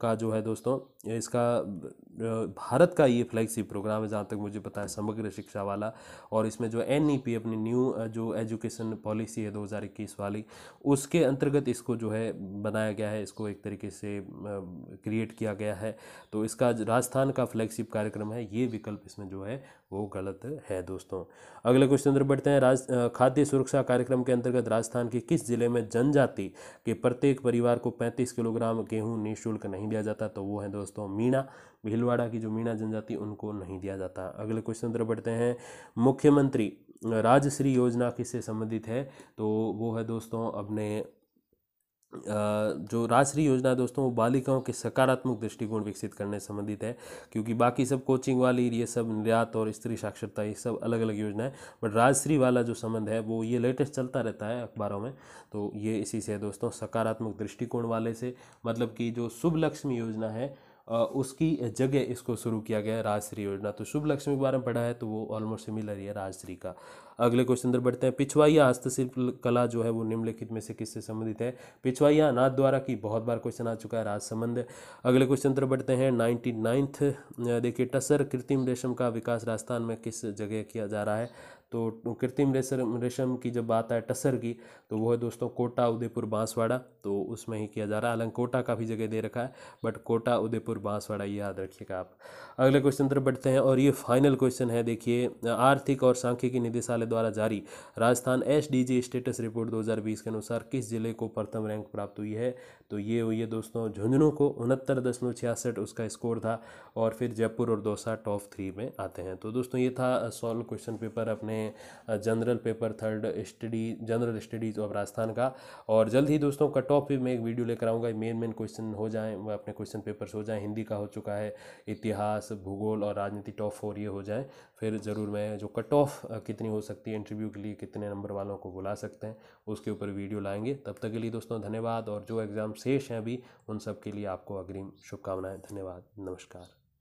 का जो है दोस्तों इसका भारत का ये फ्लैगशिप प्रोग्राम है जहाँ तक मुझे पता है समग्र शिक्षा वाला और इसमें जो एन e अपनी न्यू जो एजुकेशन पॉलिसी है दो वाली उसके अंतर्गत इसको जो है बनाया गया है इसको एक तरीके से क्रिएट किया गया है तो इसका जिसका राजस्थान का फ्लैगशिप कार्यक्रम है ये विकल्प इसमें जो है वो गलत है दोस्तों अगले क्वेश्चन बढ़ते हैं राज खाद्य सुरक्षा कार्यक्रम के अंतर्गत राजस्थान के किस जिले में जनजाति के प्रत्येक परिवार को पैंतीस किलोग्राम गेहूँ निःशुल्क नहीं दिया जाता तो वो है दोस्तों मीणा भीलवाड़ा की जो मीणा जनजाति उनको नहीं दिया जाता अगले क्वेश्चन बढ़ते हैं मुख्यमंत्री राजश्री योजना किससे संबंधित है तो वो है दोस्तों अपने जो राजश्री योजना है दोस्तों वो बालिकाओं के सकारात्मक दृष्टिकोण विकसित करने संबंधित है क्योंकि बाकी सब कोचिंग वाली ये सब निर्यात और स्त्री साक्षरता ये सब अलग अलग योजना है बट राजश्री वाला जो संबंध है वो ये लेटेस्ट चलता रहता है अखबारों में तो ये इसी से है दोस्तों सकारात्मक दृष्टिकोण वाले से मतलब कि जो शुभ लक्ष्मी योजना है उसकी जगह इसको शुरू किया गया है राजश्री योजना तो शुभ लक्ष्मी के बारे में पढ़ा है तो वो ऑलमोस्ट सिमिलर ही है राजश्री का अगले क्वेश्चन अंदर बढ़ते हैं पिछवाइया हस्तशिल्प कला जो है वो निम्नलिखित में से किससे संबंधित है पिछवाइया अनाथ द्वारा की बहुत बार क्वेश्चन आ चुका है राजसमंद अगले क्वेश्चन अंदर बढ़ते हैं नाइन्टी देखिए टसर कृत्रिम रेशम का विकास राजस्थान में किस जगह किया जा रहा है तो कृत्रिम रेशम रेशम की जब बात आए टसर की तो वो है दोस्तों कोटा उदयपुर बांसवाड़ा तो उसमें ही किया जा रहा है हालांकि कोटा काफ़ी जगह दे रखा है बट कोटा उदयपुर बांसवाड़ा ये याद रखिएगा आप अगले क्वेश्चन तरफ बढ़ते हैं और ये फाइनल क्वेश्चन है देखिए आर्थिक और सांख्यिकी निदेशालय द्वारा जारी राजस्थान एस स्टेटस रिपोर्ट दो के अनुसार किस जिले को प्रथम रैंक प्राप्त हुई है तो ये हुई है दोस्तों झुंझुनू को उनहत्तर दशमलव छियासठ उसका स्कोर था और फिर जयपुर और दौसा टॉप थ्री में आते हैं तो दोस्तों ये था सॉल्व क्वेश्चन पेपर अपने general paper third study general studies of Rajasthan का और जल्द ही दोस्तों कट ऑफ भी मैं एक वीडियो लेकर आऊँगा मेन मेन क्वेश्चन हो जाए अपने क्वेश्चन पेपर्स हो जाए हिंदी का हो चुका है इतिहास भूगोल और राजनीति टॉप फोर ये हो जाए फिर ज़रूर मैं जो कट ऑफ कितनी हो सकती है इंटरव्यू के लिए कितने नंबर वालों को बुला सकते हैं उसके ऊपर वीडियो लाएंगे तब तक के लिए दोस्तों धन्यवाद और जो एग्ज़ाम शेष हैं अभी उन सब के लिए आपको अग्रिम शुभकामनाएँ धन्यवाद नमस्कार